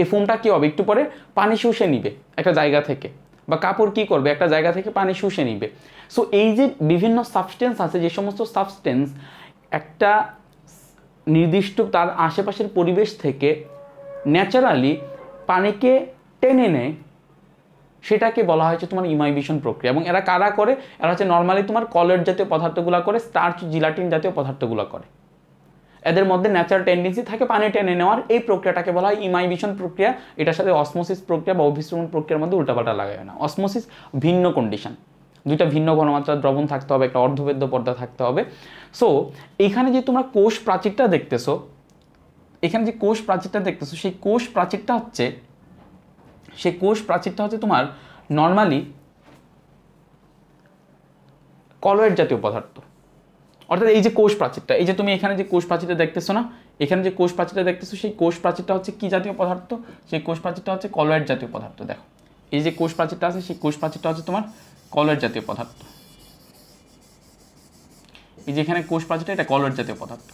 এই ফোমটা কী হবে একটু পরে পানি শুষে নিবে একটা জায়গা থেকে বা কাপড় কি করবে একটা জায়গা থেকে পানি শুষে নিবে সো এই যে বিভিন্ন সাবস্টেন্স আছে যে সমস্ত সাবস্টেন্স একটা নির্দিষ্ট তার আশেপাশের পরিবেশ থেকে ন্যাচারালি পানিকে টেনে নেয় সেটাকে বলা হয়েছে তোমার ইমাইবিশন প্রক্রিয়া এবং এরা কারা করে এরা হচ্ছে নর্মালি তোমার কলের জাতীয় পদার্থগুলো করে স্টার্চ জিলাটিন জাতীয় পদার্থগুলো করে এদের মধ্যে ন্যাচারাল টেন্ডেন্সি থাকে পানি টেনে নেওয়ার এই প্রক্রিয়াটাকে বলা হয় ইমাইবিশন প্রক্রিয়া এটার সাথে অসমোসিস প্রক্রিয়া বা অভিশ্রমণ প্রক্রিয়ার মধ্যে উল্টাপাল্টা লাগে না অসমোসিস ভিন্ন কন্ডিশন দুইটা ভিন্ন ঘনমাত্রার দ্রবণ থাকতে হবে একটা অর্ধবেদ্য পর্দা থাকতে হবে সো এখানে যে তোমরা কোষ প্রাচীরটা দেখতেছো এখানে যে কোষ প্রাচীরটা দেখতেছো সেই কোষ প্রাচীরটা হচ্ছে সেই কোষ প্রাচীরটা হচ্ছে তোমার নর্মালি কলয়েড জাতীয় পদার্থ অর্থাৎ এই যে কোষ প্রাচীরটা এই যে তুমি এখানে যে কোষ প্রাচীরটা দেখতেছো না এখানে যে কোষ প্রাচীরটা দেখতেছো সেই কোষ প্রাচীরটা হচ্ছে কি জাতীয় পদার্থ সেই কোষ প্রাচীরটা হচ্ছে কলয়েড জাতীয় পদার্থ দেখো এই যে কোষ প্রাচীরটা আছে সেই কোষ প্রাচীরটা হচ্ছে তোমার কলয়েড জাতীয় পদার্থ এই যে এখানে কোষ প্রাচীরটা এটা কলয়েড জাতীয় পদার্থ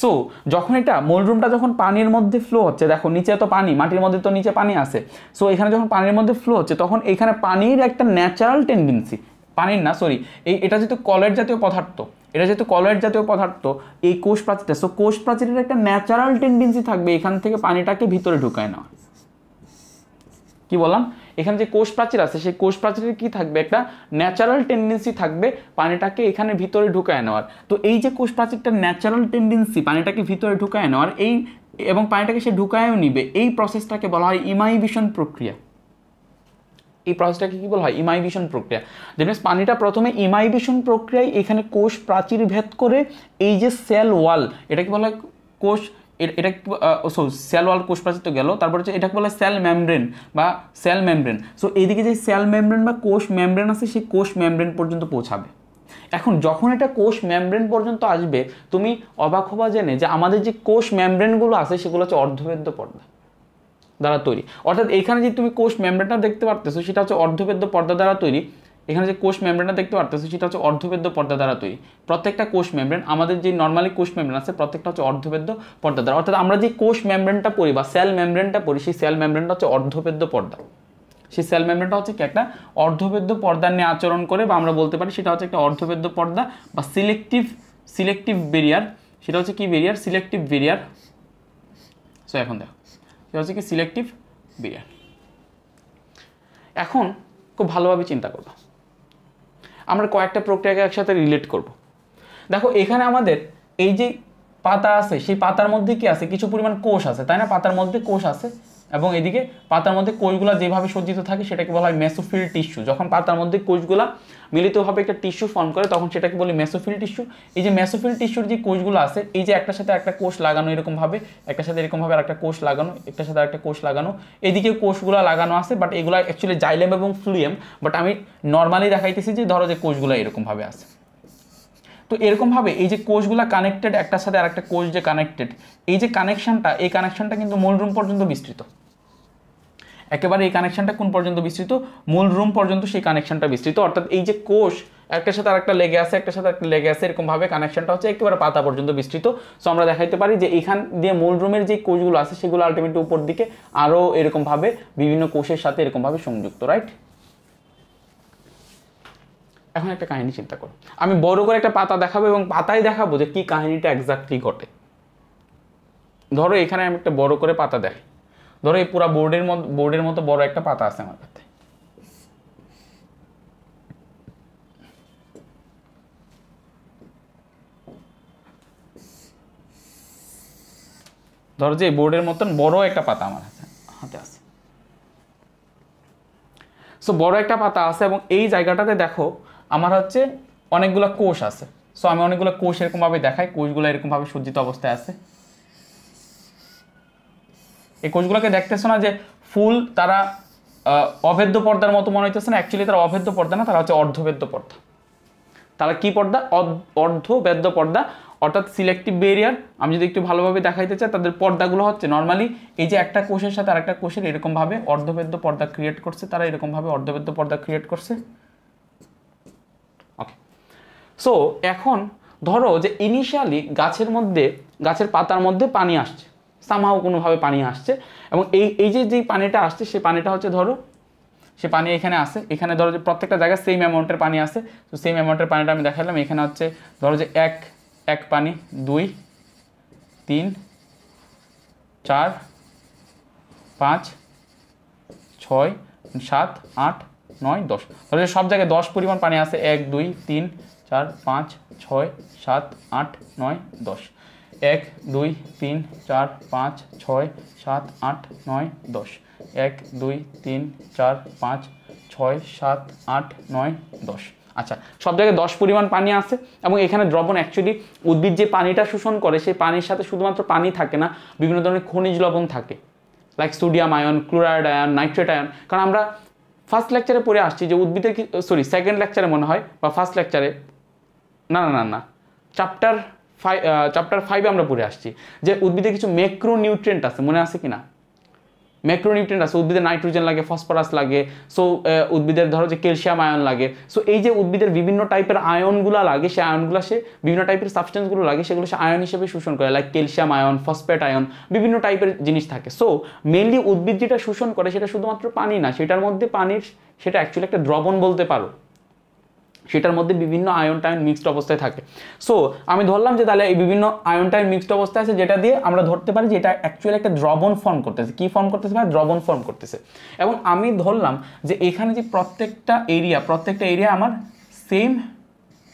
সো যখন এটা মলরুমটা যখন পানির মধ্যে ফ্লো হচ্ছে দেখো নিচে তো পানি মাটির মধ্যে তো নিচে পানি আছে সো এখানে যখন পানির মধ্যে ফ্লো হচ্ছে তখন এখানে পানির একটা ন্যাচারাল টেন্ডেন্সি পানির না সরি এই এটা যেহেতু কলের জাতীয় পদার্থ এটা যেহেতু কলয়েড জাতীয় পদার্থ এই কোষ প্রাচীরটা সো কোষ প্রাচীরের একটা ন্যাচারাল টেন্ডেন্সি থাকবে এখান থেকে পানিটাকে ভিতরে ঢুকায় নেওয়া কি বললাম এখানে যে কোষ প্রাচীর আছে সেই কোষ প্রাচীরের কি থাকবে একটা ন্যাচারাল টেন্ডেন্সি থাকবে পানিটাকে এখানে ভিতরে ঢুকায় নেওয়ার তো এই যে কোষ প্রাচীরটা ন্যাচারাল টেন্ডেন্সি পানিটাকে ভিতরে ঢুকায় নেওয়ার এই এবং পানিটাকে সে ঢুকায়ও নিবে এই প্রসেসটাকে বলা হয় ইমাইবিশন প্রক্রিয়া এই প্রসেসটাকে কী বলা হয় ইমাইবিশন প্রক্রিয়া দ্যাট পানিটা প্রথমে ইমাইবিশন প্রক্রিয়ায় এখানে কোষ প্রাচীর ভেদ করে এই যে সেল ওয়াল এটাকে বলা হয় কোষ এটা সরি সেল ওয়াল কোষ প্রাচীর তো গেল তারপর হচ্ছে এটাকে বলা হয় সেল মেমব্রেন বা সেল মেমব্রেন সো এইদিকে যে সেল মেমব্রেন বা কোষ মেমব্রেন আছে সেই কোষ মেমব্রেন পর্যন্ত পৌঁছাবে এখন যখন এটা কোষ মেমব্রেন পর্যন্ত আসবে তুমি অবাক হবা জেনে যে আমাদের যে কোষ মেমব্রেনগুলো আছে সেগুলো হচ্ছে অর্ধবেদ্য পর্দা দ্বারা তৈরি অর্থাৎ এখানে যে তুমি কোষ মেমব্রেনটা দেখতে পারতেছো সেটা হচ্ছে অর্ধবেদ্য পর্দা দ্বারা তৈরি এখানে যে কোষ মেমব্রেনটা দেখতে পারতেছো সেটা হচ্ছে অর্ধবেদ্য পর্দা দ্বারা তৈরি প্রত্যেকটা কোষ মেমব্রেন আমাদের যে নর্মালি কোষ মেমব্রেন আছে প্রত্যেকটা হচ্ছে অর্ধবেদ্য পর্দা দ্বারা অর্থাৎ আমরা যে কোষ মেমব্রেনটা পড়ি বা সেল মেমব্রেনটা পড়ি সেই সেল মেমব্রেনটা হচ্ছে অর্ধবেদ্য পর্দা সেই সেল মেমব্রেনটা হচ্ছে কি একটা অর্ধবেদ্য পর্দা নিয়ে আচরণ করে বা আমরা বলতে পারি সেটা হচ্ছে একটা অর্ধবেদ্য পর্দা বা সিলেক্টিভ সিলেক্টিভ বেরিয়ার সেটা হচ্ছে কি বেরিয়ার সিলেক্টিভ বেরিয়ার সো এখন দেখো এটা হচ্ছে কি সিলেক্টিভ বিরিয়ানি এখন খুব ভালোভাবে চিন্তা করবো আমরা কয়েকটা প্রক্রিয়াকে একসাথে রিলেট করব। দেখো এখানে আমাদের এই যে পাতা আছে সেই পাতার মধ্যে কি আছে কিছু পরিমাণ কোষ আছে তাই না পাতার মধ্যে কোষ আছে এবং এদিকে পাতার মধ্যে কোষগুলা যেভাবে সজ্জিত থাকে সেটাকে বলা হয় মেসোফিল টিস্যু যখন পাতার মধ্যে কোষগুলা মিলিতভাবে একটা টিস্যু ফর্ম করে তখন সেটাকে বলি মেসোফিল টিস্যু এই যে মেসোফিল টিস্যুর যে কোষগুলো আছে এই যে একটার সাথে একটা কোষ লাগানো এরকমভাবে একটার সাথে এরকমভাবে একটা কোষ লাগানো একটার সাথে একটা কোষ লাগানো এদিকে কোষগুলো লাগানো আছে বাট এগুলো অ্যাকচুয়ালি জাইলেম এবং ফ্লুয়েম বাট আমি নর্মালি দেখাইতেছি যে ধরো যে কোষগুলো এরকমভাবে আছে তো এরকমভাবে এই যে কোষগুলো কানেক্টেড একটার সাথে আরেকটা কোষ যে কানেক্টেড এই যে কানেকশানটা এই কানেকশানটা কিন্তু মূল রুম পর্যন্ত বিস্তৃত একেবারে এই কানেকশানটা কোন পর্যন্ত বিস্তৃত মূল রুম পর্যন্ত সেই কানেকশানটা বিস্তৃত অর্থাৎ এই যে কোষ একটার সাথে আরেকটা লেগে আছে একটার সাথে একটা লেগে আছে এরকমভাবে কানেকশনটা হচ্ছে একেবারে পাতা পর্যন্ত বিস্তৃত সো আমরা দেখাইতে পারি যে এখান দিয়ে মূল রুমের যে কোষগুলো আছে সেগুলো আলটিমেটলি উপর দিকে আরও এরকমভাবে বিভিন্ন কোষের সাথে এরকমভাবে সংযুক্ত রাইট এখন একটা কাহিনী চিন্তা করো আমি বড় করে একটা পাতা দেখাবো এবং পাতায় দেখাবো যে কী কাহিনীটা একজাক্টলি ঘটে ধরো এখানে আমি একটা বড় করে পাতা দেখাই ধরো এই পুরা বোর্ডের মতো বোর্ডের মতো বড় একটা পাতা আছে আমার কাছে ধরো যে বোর্ডের মতন বড় একটা পাতা আমার হাতে আছে সো বড় একটা পাতা আছে এবং এই জায়গাটাতে দেখো আমার হচ্ছে অনেকগুলো কোষ আছে সো আমি অনেকগুলো কোষ এরকমভাবে দেখাই কোষগুলো এরকমভাবে সজ্জিত অবস্থায় আছে এই কোষগুলোকে দেখতেছো না যে ফুল তারা অভেদ্য পর্দার মতো মনে হইতেছে না অ্যাকচুয়ালি তারা অভেদ্য পর্দা না তারা হচ্ছে অর্ধবেদ্য পর্দা তারা কি পর্দা অর্ধবেদ্য পর্দা অর্থাৎ সিলেক্টিভ বেরিয়ার আমি যদি একটু ভালোভাবে দেখাইতে চাই তাদের পর্দাগুলো হচ্ছে নর্মালি এই যে একটা কোষের সাথে আর একটা কোষের এরকমভাবে অর্ধবেদ্য পর্দা ক্রিয়েট করছে তারা এরকমভাবে অর্ধবেদ্য পর্দা ক্রিয়েট করছে ওকে সো এখন ধরো যে ইনিশিয়ালি গাছের মধ্যে গাছের পাতার মধ্যে পানি আসছে সামাও কোনোভাবে পানি আসছে এবং এই এই যে যেই পানিটা আসছে সেই পানিটা হচ্ছে ধরো সে পানি এখানে আসে এখানে ধরো যে প্রত্যেকটা জায়গায় সেম অ্যামাউন্টের পানি আসে তো সেম অ্যামাউন্টের পানিটা আমি দেখালাম এখানে হচ্ছে ধরো যে এক এক পানি দুই তিন চার পাঁচ ছয় সাত আট নয় দশ ধরো যে সব জায়গায় দশ পরিমাণ পানি আসে এক দুই তিন চার পাঁচ ছয় সাত আট নয় দশ এক দুই তিন চার পাঁচ ছয় সাত আট নয় দশ এক দুই তিন চার পাঁচ ছয় সাত আট নয় দশ আচ্ছা সব জায়গায় দশ পরিমাণ পানি আছে এবং এখানে দ্রবণ অ্যাকচুয়ালি উদ্ভিদ যে পানিটা শোষণ করে সেই পানির সাথে শুধুমাত্র পানি থাকে না বিভিন্ন ধরনের খনিজ লবণ থাকে like sodium ion chloride ion nitrate ion কারণ আমরা ফার্স্ট লেকচারে পড়ে আসছি যে উদ্ভিদের সরি সেকেন্ড লেকচারে মনে হয় বা ফার্স্ট লেকচারে না না না না চ্যাপ্টার ফাইভ চ্যাপ্টার ফাইভে আমরা পড়ে আসছি যে উদ্ভিদে কিছু ম্যাক্রো আছে মনে আছে কি না ম্যাক্রো আছে উদ্ভিদে নাইট্রোজেন লাগে ফসফরাস লাগে সো উদ্ভিদের ধরো যে ক্যালসিয়াম আয়ন লাগে সো এই যে উদ্ভিদের বিভিন্ন টাইপের আয়নগুলো লাগে সে আয়নগুলো সে বিভিন্ন টাইপের সাবস্টেন্সগুলো লাগে সেগুলো সে আয়ন হিসেবে শোষণ করে like calcium ion phosphate ion বিভিন্ন টাইপের জিনিস থাকে সো মেনলি উদ্ভিদ যেটা শোষণ করে সেটা শুধুমাত্র পানি না সেটার মধ্যে পানির সেটা অ্যাকচুয়ালি একটা দ্রবণ বলতে পারো সেটার মধ্যে বিভিন্ন আয়ন টায়ন মিক্সড অবস্থায় থাকে সো আমি ধরলাম যে তাহলে এই বিভিন্ন আয়ন টায়ন মিক্সড অবস্থায় আছে যেটা দিয়ে আমরা ধরতে পারি যে এটা অ্যাকচুয়ালি একটা দ্রবণ ফর্ম করতেছে কি ফর্ম করতেছে বা দ্রবণ ফর্ম করতেছে এবং আমি ধরলাম যে এখানে যে প্রত্যেকটা এরিয়া প্রত্যেকটা এরিয়া আমার সেম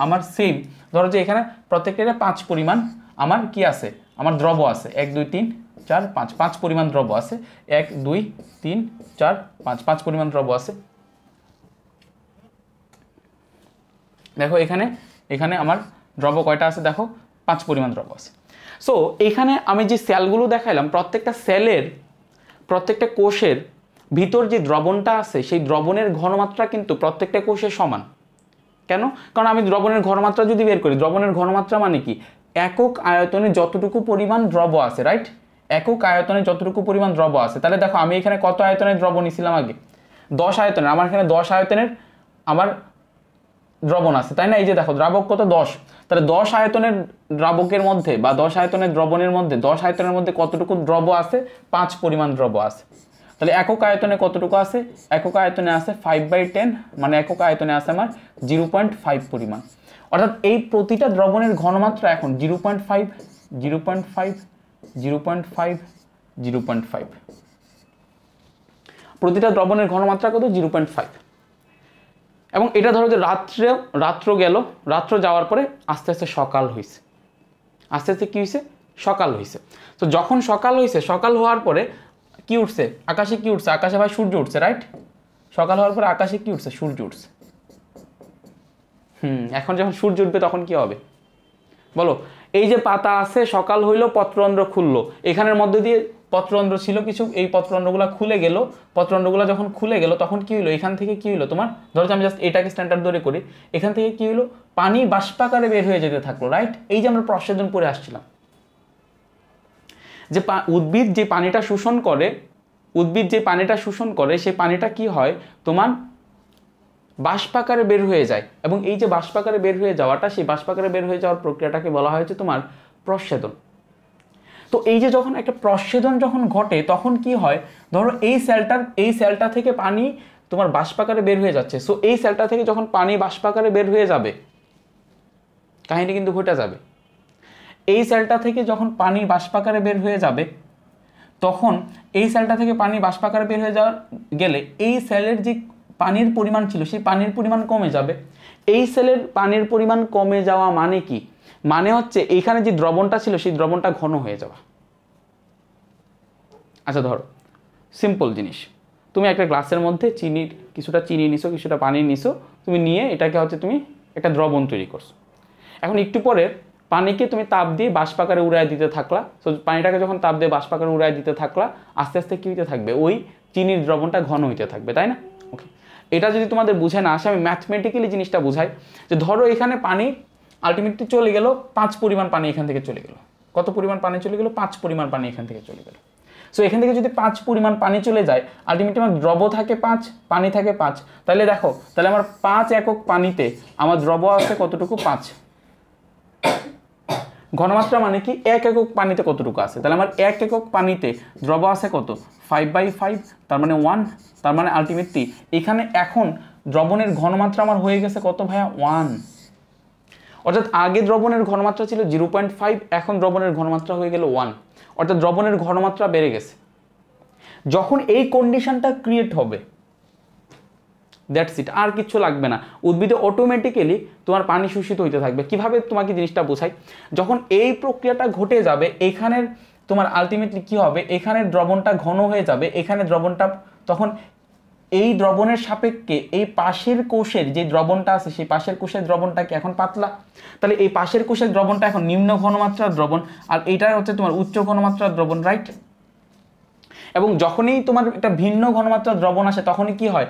আমার সেম ধরো যে এখানে প্রত্যেকটা এরিয়া পাঁচ পরিমাণ আমার কি আছে আমার দ্রব আছে এক দুই তিন চার পাঁচ পাঁচ পরিমাণ দ্রব আছে এক দুই তিন চার পাঁচ পাঁচ পরিমাণ দ্রব আছে দেখো এখানে এখানে আমার দ্রব কয়টা আছে দেখো পাঁচ পরিমাণ দ্রব আছে সো এখানে আমি যে সেলগুলো দেখাইলাম প্রত্যেকটা সেলের প্রত্যেকটা কোষের ভিতর যে দ্রবণটা আছে সেই দ্রবণের ঘনমাত্রা কিন্তু প্রত্যেকটা কোষের সমান কেন কারণ আমি দ্রবণের ঘনমাত্রা যদি বের করি দ্রবণের ঘনমাত্রা মানে কি একক আয়তনে যতটুকু পরিমাণ দ্রব আছে রাইট একক আয়তনে যতটুকু পরিমাণ দ্রব আছে তাহলে দেখো আমি এখানে কত আয়তনের দ্রব নিছিলাম আগে দশ আয়তনের আমার এখানে দশ আয়তনের আমার দ্রবণ আছে তাই না এই যে দেখো দ্রাবক কত দশ তাহলে দশ আয়তনের দ্রাবকের মধ্যে বা দশ আয়তনের দ্রবণের মধ্যে দশ আয়তনের মধ্যে কতটুকু দ্রব আছে পাঁচ পরিমাণ দ্রব আছে তাহলে একক আয়তনে কতটুকু আছে একক আয়তনে আছে ফাইভ বাই টেন মানে একক আয়তনে আছে আমার জিরো পয়েন্ট ফাইভ পরিমাণ অর্থাৎ এই প্রতিটা দ্রবণের ঘনমাত্রা এখন zero point five zero point five zero point five zero point five প্রতিটা দ্রবণের ঘনমাত্রা কত জিরো পয়েন্ট ফাইভ এবং এটা ধরো যে রাত্রে রাত্র গেল রাত্র যাওয়ার পরে আস্তে আস্তে সকাল হয়েছে আস্তে আস্তে কী হয়েছে সকাল হয়েছে তো যখন সকাল হয়েছে সকাল হওয়ার পরে কি উঠছে আকাশে কি উঠছে আকাশে ভাই সূর্য উঠছে রাইট সকাল হওয়ার পরে আকাশে কি উঠছে সূর্য উঠছে হুম এখন যখন সূর্য উঠবে তখন কি হবে বলো এই যে পাতা আছে সকাল হইল পত্রন্দ্র খুললো এখানের মধ্যে দিয়ে পত্ররন্ধ্র ছিল কিছু এই পত্ররন্ধ্রগুলো খুলে গেল পত্ররন্ধ্রগুলো যখন খুলে গেল তখন কি হলো এখান থেকে কি হলো তোমার ধরো আমি জাস্ট এটাকে স্ট্যান্ডার্ড ধরে করি এখান থেকে কি হলো পানি বাষ্পাকারে বের হয়ে যেতে থাকলো রাইট এই যে আমরা প্রশ্নজন পরে আসছিলাম যে উদ্ভিদ যে পানিটা শোষণ করে উদ্ভিদ যে পানিটা শোষণ করে সেই পানিটা কি হয় তোমার বাষ্পাকারে বের হয়ে যায় এবং এই যে বাষ্পাকারে বের হয়ে যাওয়াটা সেই বাষ্পাকারে বের হয়ে যাওয়ার প্রক্রিয়াটাকে বলা হয়েছে তোমার প্রচ্ছেদন তো এই যে যখন একটা প্রসেদন যখন ঘটে তখন কি হয় ধরো এই সেলটার এই সেলটা থেকে পানি তোমার বাষ্পাকারে বের হয়ে যাচ্ছে সো এই সেলটা থেকে যখন পানি বাষ্পাকারে বের হয়ে যাবে কাহিনী কিন্তু ঘটে যাবে এই সেলটা থেকে যখন পানি বাষ্পাকারে বের হয়ে যাবে তখন এই সেলটা থেকে পানি বাষ্পাকারে বের হয়ে যাওয়ার গেলে এই সেলের যে পানির পরিমাণ ছিল সেই পানির পরিমাণ কমে যাবে এই সেলের পানির পরিমাণ কমে যাওয়া মানে কি মানে হচ্ছে এইখানে যে দ্রবণটা ছিল সেই দ্রবণটা ঘন হয়ে যাওয়া আচ্ছা ধরো সিম্পল জিনিস তুমি একটা গ্লাসের মধ্যে চিনির কিছুটা চিনি নিছো কিছুটা পানি নিছো তুমি নিয়ে এটাকে হচ্ছে তুমি একটা দ্রবণ তৈরি করছো এখন একটু পরে পানিকে তুমি তাপ দিয়ে বাষ্পাকারে উড়ায় দিতে থাকলা তো পানিটাকে যখন তাপ দিয়ে বাষ্পাকারে উড়ায় দিতে থাকলা আস্তে আস্তে কী হইতে থাকবে ওই চিনির দ্রবণটা ঘন হইতে থাকবে তাই না ওকে এটা যদি তোমাদের বুঝে না আসে আমি ম্যাথমেটিক্যালি জিনিসটা বুঝাই যে ধরো এখানে পানি আলটিমেটলি চলে গেল পাঁচ পরিমাণ পানি এখান থেকে চলে গেল কত পরিমাণ পানি চলে গেল পাঁচ পরিমাণ পানি এখান থেকে চলে গেল সো এখান থেকে যদি পাঁচ পরিমাণ পানি চলে যায় আলটিমেটলি আমার দ্রব থাকে পাঁচ পানি থাকে পাঁচ তাহলে দেখো তাহলে আমার পাঁচ একক পানিতে আমার দ্রব আছে কতটুকু পাঁচ ঘনমাত্রা মানে কি এক একক পানিতে কতটুকু আছে তাহলে আমার এক একক পানিতে দ্রব আছে কত ফাইভ বাই ফাইভ তার মানে ওয়ান তার মানে আলটিমেটলি এখানে এখন দ্রবণের ঘনমাত্রা আমার হয়ে গেছে কত ভাইয়া ওয়ান অর্থাৎ আগে দ্রবণের ঘনমাত্রা ছিল জিরো পয়েন্ট ফাইভ এখন দ্রবণের ঘনমাত্রা হয়ে গেল ওয়ান অর্থাৎ দ্রবণের ঘনমাত্রা বেড়ে গেছে যখন এই কন্ডিশনটা ক্রিয়েট হবে দ্যাটস ইট আর কিছু লাগবে না উদ্ভিদে অটোমেটিক্যালি তোমার পানি শোষিত হইতে থাকবে কিভাবে তোমাকে জিনিসটা বোঝাই যখন এই প্রক্রিয়াটা ঘটে যাবে এখানের তোমার আলটিমেটলি কি হবে এখানের দ্রবণটা ঘন হয়ে যাবে এখানে দ্রবণটা তখন এই দ্রবণের সাপেক্ষে এই পাশের কোষের যে দ্রবণটা আছে সেই পাশের কোষের দ্রবণটা কি এখন পাতলা তাহলে এই পাশের কোষের দ্রবণটা এখন নিম্ন ঘনমাত্রার দ্রবণ আর এটা হচ্ছে তোমার উচ্চ ঘনমাত্রার দ্রবণ রাইট এবং যখনই তোমার এটা ভিন্ন ঘনমাত্রার দ্রবণ আসে তখনই কি হয়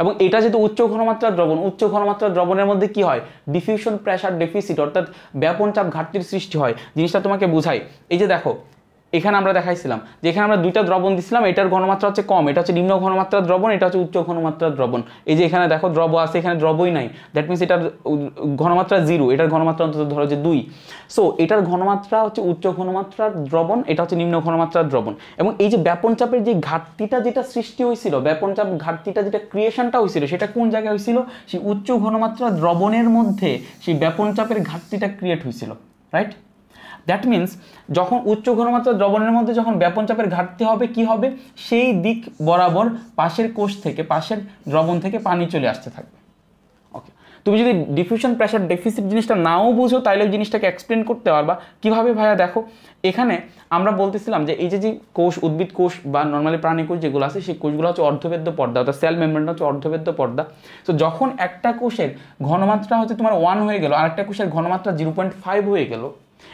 এবং এটা যেহেতু উচ্চ ঘনমাত্রার দ্রবণ উচ্চ ঘনমাত্রার দ্রবণের মধ্যে কি হয় ডিফিউশন প্রেশার ডেফিসিট অর্থাৎ ব্যাপন চাপ ঘাটতির সৃষ্টি হয় জিনিসটা তোমাকে বুঝাই এই যে দেখো এখানে আমরা দেখাইছিলাম যে এখানে আমরা দুইটা দ্রবণ দিছিলাম এটার ঘনমাত্রা হচ্ছে কম এটা হচ্ছে নিম্ন ঘনমাত্রার দ্রবণ এটা হচ্ছে উচ্চ ঘনমাত্রার দ্রবণ এই যে এখানে দেখো দ্রব আছে এখানে দ্রবই নাই দ্যাট মিনস এটার ঘনমাত্রা জিরো এটার ঘনমাত্রা অন্তত ধরো যে দুই সো এটার ঘনমাত্রা হচ্ছে উচ্চ ঘনমাত্রার দ্রবণ এটা হচ্ছে নিম্ন ঘনমাত্রার দ্রবণ এবং এই যে ব্যাপন চাপের যে ঘাটতিটা যেটা সৃষ্টি হয়েছিল ব্যাপন চাপ ঘাটতিটা যেটা ক্রিয়েশনটা হয়েছিল সেটা কোন জায়গায় হয়েছিল সেই উচ্চ ঘনমাত্রা দ্রবণের মধ্যে সেই ব্যাপন চাপের ঘাটতিটা ক্রিয়েট হয়েছিল রাইট দ্যাট মিন্স যখন উচ্চ ঘনমাত্রা দ্রবণের মধ্যে যখন ব্যাপন চাপের ঘাটতি হবে কি হবে সেই দিক বরাবর পাশের কোষ থেকে পাশের দ্রবণ থেকে পানি চলে আসতে থাকবে ওকে তুমি যদি ডিফিউশন প্রেশার ডেফিসিট জিনিসটা নাও বুঝো তাহলে ওই জিনিসটাকে এক্সপ্লেন করতে পারবা কীভাবে ভাইয়া দেখো এখানে আমরা বলতেছিলাম যে এই যে যে কোষ উদ্ভিদ কোষ বা নর্মালি প্রাণী কোষ যেগুলো আছে সেই কোষগুলো হচ্ছে অর্ধবেদ্য পর্দা অর্থাৎ সেল মেমব্রেনটা হচ্ছে অর্ধবেদ্য পর্দা তো যখন একটা কোষের ঘনমাত্রা হচ্ছে তোমার ওয়ান হয়ে গেল আর একটা কোষের ঘনমাত্রা জিরো পয়েন্ট ফাইভ হয়ে গেলো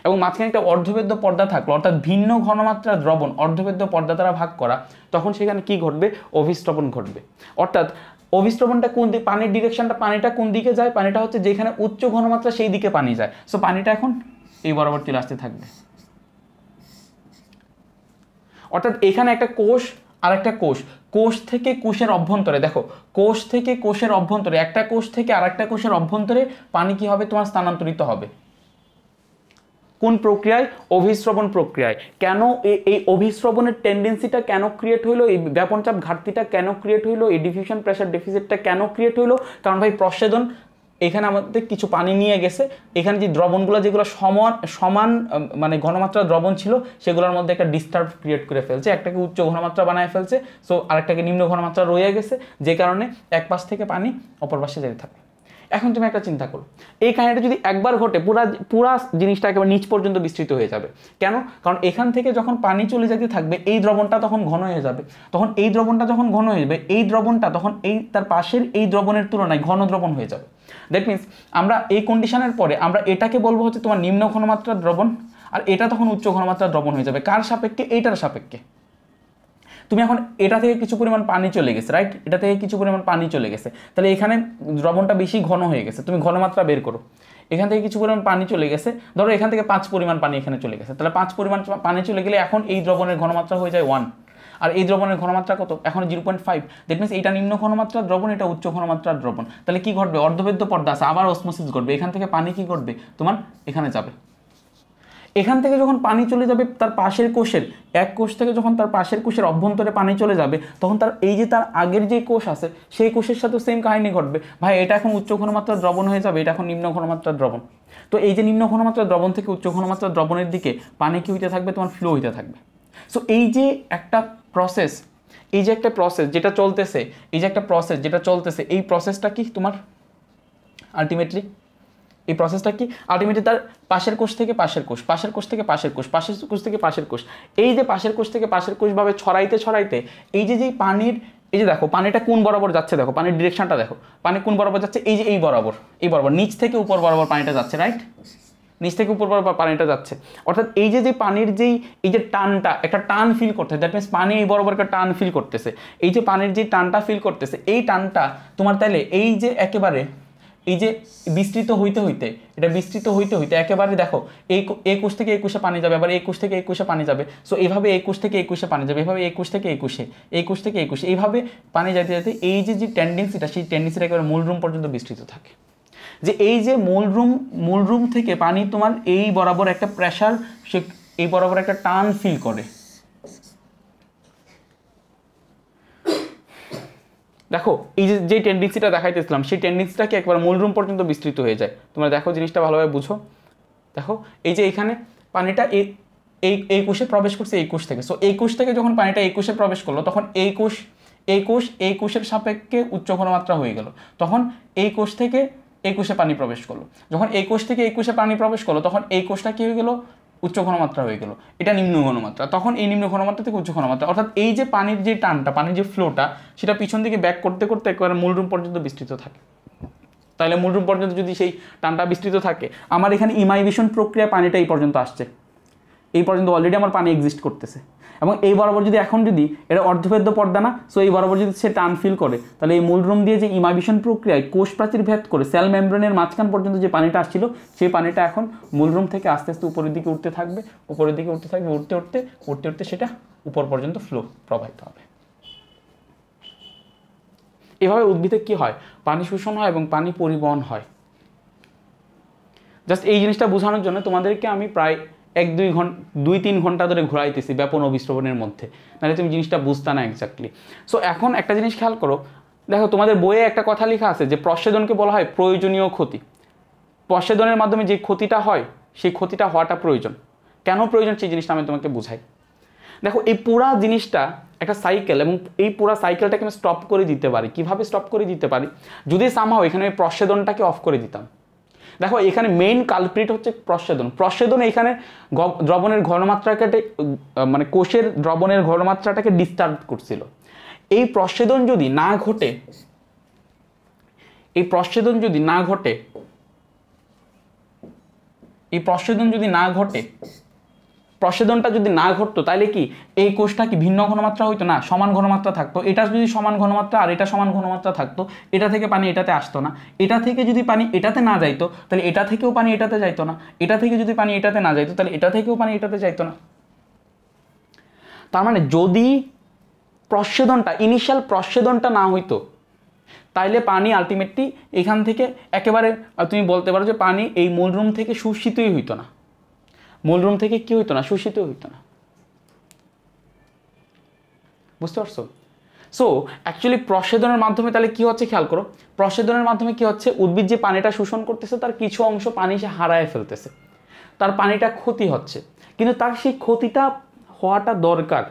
এবং মাঝখানে একটা অর্ধবেদ্য পর্দা থাকলো অর্থাৎ ভিন্ন ঘনমাত্রার দ্রবণ অর্ধবেদ্য পর্দা দ্বারা ভাগ করা তখন সেখানে কি ঘটবে অভিস্রবণ ঘটবে অর্থাৎ অভিস্রবণটা কোন দিকে পানির ডিরেকশনটা পানিটা কোন দিকে যায় পানিটা হচ্ছে যেখানে উচ্চ ঘনমাত্রা সেই দিকে পানি যায় সো পানিটা এখন এই বরাবর চলে আসতে থাকবে অর্থাৎ এখানে একটা কোষ আর একটা কোষ কোষ থেকে কোষের অভ্যন্তরে দেখো কোষ থেকে কোষের অভ্যন্তরে একটা কোষ থেকে আর একটা কোষের অভ্যন্তরে পানি কি হবে তোমার স্থানান্তরিত হবে কোন প্রক্রিয়ায় অভিশ্রবণ প্রক্রিয়ায় কেন এই অভিশ্রবণের টেন্ডেন্সিটা কেন ক্রিয়েট হইলো এই ব্যাপনচাপ ঘাটতিটা কেন ক্রিয়েট হইলো এই ডিফিউশন প্রেশার ডেফিসিটটা কেন ক্রিয়েট হইলো কারণ ভাই প্রসেদন এখানে আমাদের কিছু পানি নিয়ে গেছে এখানে যে দ্রবণগুলো যেগুলো সমান সমান মানে ঘনমাত্রা দ্রবণ ছিল সেগুলোর মধ্যে একটা ডিস্টার্ব ক্রিয়েট করে ফেলছে একটাকে উচ্চ ঘনমাত্রা বানায় ফেলছে সো আরেকটাকে নিম্ন ঘনমাত্রা রয়ে গেছে যে কারণে এক পাশ থেকে পানি অপর পাশে যেতে থাকে এখন তুমি একটা চিন্তা করো এই কাহিনিটা যদি একবার ঘটে পুরা পুরা জিনিসটা একেবারে নিচ পর্যন্ত বিস্তৃত হয়ে যাবে কেন কারণ এখান থেকে যখন পানি চলে যেতে থাকবে এই দ্রবণটা তখন ঘন হয়ে যাবে তখন এই দ্রবণটা যখন ঘন হয়ে যাবে এই দ্রবণটা তখন এই তার পাশের এই দ্রবণের তুলনায় ঘন দ্রবণ হয়ে যাবে দ্যাট মিন্স আমরা এই কন্ডিশনের পরে আমরা এটাকে বলবো হচ্ছে তোমার নিম্ন ঘনমাত্রার দ্রবণ আর এটা তখন উচ্চ ঘনমাত্রার দ্রবণ হয়ে যাবে কার সাপেক্ষে এইটার সাপেক্ষে তুমি এখন এটা থেকে কিছু পরিমাণ পানি চলে গেছে রাইট এটা থেকে কিছু পরিমাণ পানি চলে গেছে তাহলে এখানে দ্রবণটা বেশি ঘন হয়ে গেছে তুমি ঘনমাত্রা বের করো এখান থেকে কিছু পরিমাণ পানি চলে গেছে ধরো এখান থেকে পাঁচ পরিমাণ পানি এখানে চলে গেছে তাহলে পাঁচ পরিমাণ পানি চলে গেলে এখন এই দ্রবণের ঘনমাত্রা হয়ে যায় ওয়ান আর এই দ্রবণের ঘনমাত্রা কত এখন zero point five that means এটা নিম্ন ঘনমাত্রার দ্রবণ এটা উচ্চ ঘনমাত্রার দ্রবণ তাহলে কি ঘটবে অর্ধবেদ্য পর্দা আছে আবার অসমোসিস ঘটবে এখান থেকে পানি কি ঘটবে তোমার এখানে যাবে এখান থেকে যখন পানি চলে যাবে তার পাশের কোষের এক কোষ থেকে যখন তার পাশের কোষের অভ্যন্তরে পানি চলে যাবে তখন তার এই যে তার আগের যে কোষ আছে সেই কোষের সাথে সেম কাহিনি ঘটবে ভাই এটা এখন উচ্চ ঘনমাত্রার দ্রবণ হয়ে যাবে এটা এখন নিম্ন ঘনমাত্রার দ্রবণ তো এই যে নিম্ন ঘনমাত্রার দ্রবণ থেকে উচ্চ ঘনমাত্রার দ্রবণের দিকে পানি কি হইতে থাকবে তোমার ফ্লো হইতে থাকবে সো এই যে একটা প্রসেস এই যে একটা প্রসেস যেটা চলতেছে এই যে একটা প্রসেস যেটা চলতেছে এই প্রসেসটা কি তোমার আলটিমেটলি এই প্রসেসটা কি আলটিমেটলি তার পাশের কোষ থেকে পাশের কোষ পাশের কোষ থেকে পাশের কোষ পাশের কোষ থেকে পাশের কোষ এই যে পাশের কোষ থেকে পাশের কোষভাবে ছড়াইতে ছড়াইতে এই যে যেই পানির এই যে দেখো পানিটা কোন বরাবর যাচ্ছে দেখো পানির ডিরেকশনটা দেখো পানি কোন বরাবর যাচ্ছে এই যে এই বরাবর এই বরাবর নিচ থেকে উপর বরাবর পানিটা যাচ্ছে রাইট নিচ থেকে উপর বরাবর পানিটা যাচ্ছে অর্থাৎ এই যে যে পানির যেই এই যে টানটা একটা টান ফিল করতে দ্যাট মিনস পানি এই বরাবর একটা টান ফিল করতেছে এই যে পানির যে টানটা ফিল করতেছে এই টানটা তোমার তাহলে এই যে একেবারে এই যে বিস্তৃত হইতে হইতে এটা বিস্তৃত হইতে হইতে একেবারে দেখো এই একুশ থেকে একুশে পানি যাবে আবার একুশ থেকে একুশে পানি যাবে সো এইভাবে একুশ থেকে একুশে পানি যাবে এভাবে একুশ থেকে একুশে একুশ থেকে একুশে এইভাবে পানি যাইতে যাইতে এই যে যে টেন্ডেন্সিটা সেই টেন্ডেন্সিটা একেবারে মূল রুম পর্যন্ত বিস্তৃত থাকে যে এই যে মূল রুম মূল রুম থেকে পানি তোমার এই বরাবর একটা প্রেশার সে এই বরাবর একটা টান ফিল করে দেখো এই যে যে টেন্ডেন্সিটা দেখাইতেছিলাম সেই টেন্ডেন্সিটাকে একবার মূলরুম পর্যন্ত বিস্তৃত হয়ে যায় তোমরা দেখো জিনিসটা ভালোভাবে বুঝো দেখো এই যে এখানে পানিটা এই এই একুশে প্রবেশ করছে একুশ থেকে সো একুশ থেকে যখন পানিটা একুশে প্রবেশ করলো তখন একুশ একুশ একুশের সাপেক্ষে উচ্চ ঘনমাত্রা হয়ে গেল তখন এই কোষ থেকে একুশে পানি প্রবেশ করলো যখন একুশ থেকে একুশে পানি প্রবেশ করলো তখন এই কোষটা কী হয়ে গেলো উচ্চ ঘনমাত্রা হয়ে গেল এটা নিম্ন ঘনমাত্রা তখন এই নিম্ন ঘনমাত্রা থেকে উচ্চ ঘনমাত্রা অর্থাৎ এই যে পানির যে টানটা পানির যে ফ্লোটা সেটা পিছন দিকে ব্যাক করতে করতে একবারে মূলরুম রুম পর্যন্ত বিস্তৃত থাকে তাহলে মূলরুম রুম পর্যন্ত যদি সেই টানটা বিস্তৃত থাকে আমার এখানে ইমাইবেশন প্রক্রিয়া পানিটা এই পর্যন্ত আসছে এই পর্যন্ত অলরেডি আমার পানি এক্সিস্ট করতেছে এবং এই বরাবর যদি এখন যদি এটা অর্ধভেদ্য পর্দা না সো এই বরাবর যদি সে টান ফিল করে তাহলে এই মূলরুম দিয়ে যে ইমাবিশন প্রক্রিয়ায় কোষ প্রাচীর ভেদ করে সেল মেমব্রেনের মাঝখান পর্যন্ত যে পানিটা আসছিল সেই পানিটা এখন মূলরুম থেকে আস্তে আস্তে উপরের দিকে উঠতে থাকবে উপরের দিকে উঠতে থাকবে উঠতে উঠতে উঠতে উঠতে সেটা উপর পর্যন্ত ফ্লো প্রবাহিত হবে এভাবে উদ্ভিদে কি হয় পানি শোষণ হয় এবং পানি পরিবহন হয় জাস্ট এই জিনিসটা বোঝানোর জন্য তোমাদেরকে আমি প্রায় এক দুই ঘন্টা দুই তিন ঘন্টা ধরে ঘোরাইতেছি ব্যাপন অবিশ্রবণের মধ্যে নাহলে তুমি জিনিসটা বুঝতে না একজাক্টলি সো এখন একটা জিনিস খেয়াল করো দেখো তোমাদের বইয়ে একটা কথা লেখা আছে যে প্রসেদনকে বলা হয় প্রয়োজনীয় ক্ষতি প্রসেদনের মাধ্যমে যে ক্ষতিটা হয় সেই ক্ষতিটা হওয়াটা প্রয়োজন কেন প্রয়োজন সেই জিনিসটা আমি তোমাকে বুঝাই দেখো এই পুরা জিনিসটা একটা সাইকেল এবং এই পুরা সাইকেলটাকে আমি স্টপ করে দিতে পারি কিভাবে স্টপ করে দিতে পারি যদি সামাও এখানে আমি প্রসেদনটাকে অফ করে দিতাম দেখো এখানে মেইন কালপ্রিট হচ্ছে প্রসেদন প্রসেদন এখানে দ্রবণের ঘনমাত্রাকে মানে কোষের দ্রবণের ঘনমাত্রাটাকে ডিস্টার্ব করছিল এই প্রসেদন যদি না ঘটে এই প্রসেদন যদি না ঘটে এই প্রসেদন যদি না ঘটে প্রসেদনটা যদি না ঘটতো তাহলে কি এই কোষটা কি ভিন্ন ঘনমাত্রা হইতো না সমান ঘনমাত্রা থাকতো এটা যদি সমান ঘনমাত্রা আর এটা সমান ঘনমাত্রা থাকতো এটা থেকে পানি এটাতে আসতো না এটা থেকে যদি পানি এটাতে না যাইতো তাহলে এটা থেকেও পানি এটাতে যাইতো না এটা থেকে যদি পানি এটাতে না যাইতো তাহলে এটা থেকেও পানি এটাতে যাইতো না তার মানে যদি প্রসেদনটা ইনিশিয়াল প্রসেদনটা না হইতো তাইলে পানি আলটিমেটলি এখান থেকে একেবারে তুমি বলতে পারো যে পানি এই মূল রুম থেকে সুশীতই হইতো না মূল রুম থেকে কি হইতো না শোষিত হইতো না বুঝতে পারছো সো অ্যাকচুয়ালি প্রসেদনের মাধ্যমে তাহলে কি হচ্ছে খেয়াল করো প্রসেদনের মাধ্যমে কি হচ্ছে উদ্ভিদ যে পানিটা শোষণ করতেছে তার কিছু অংশ পানি সে হারায় ফেলতেছে তার পানিটা ক্ষতি হচ্ছে কিন্তু তার সেই ক্ষতিটা হওয়াটা দরকার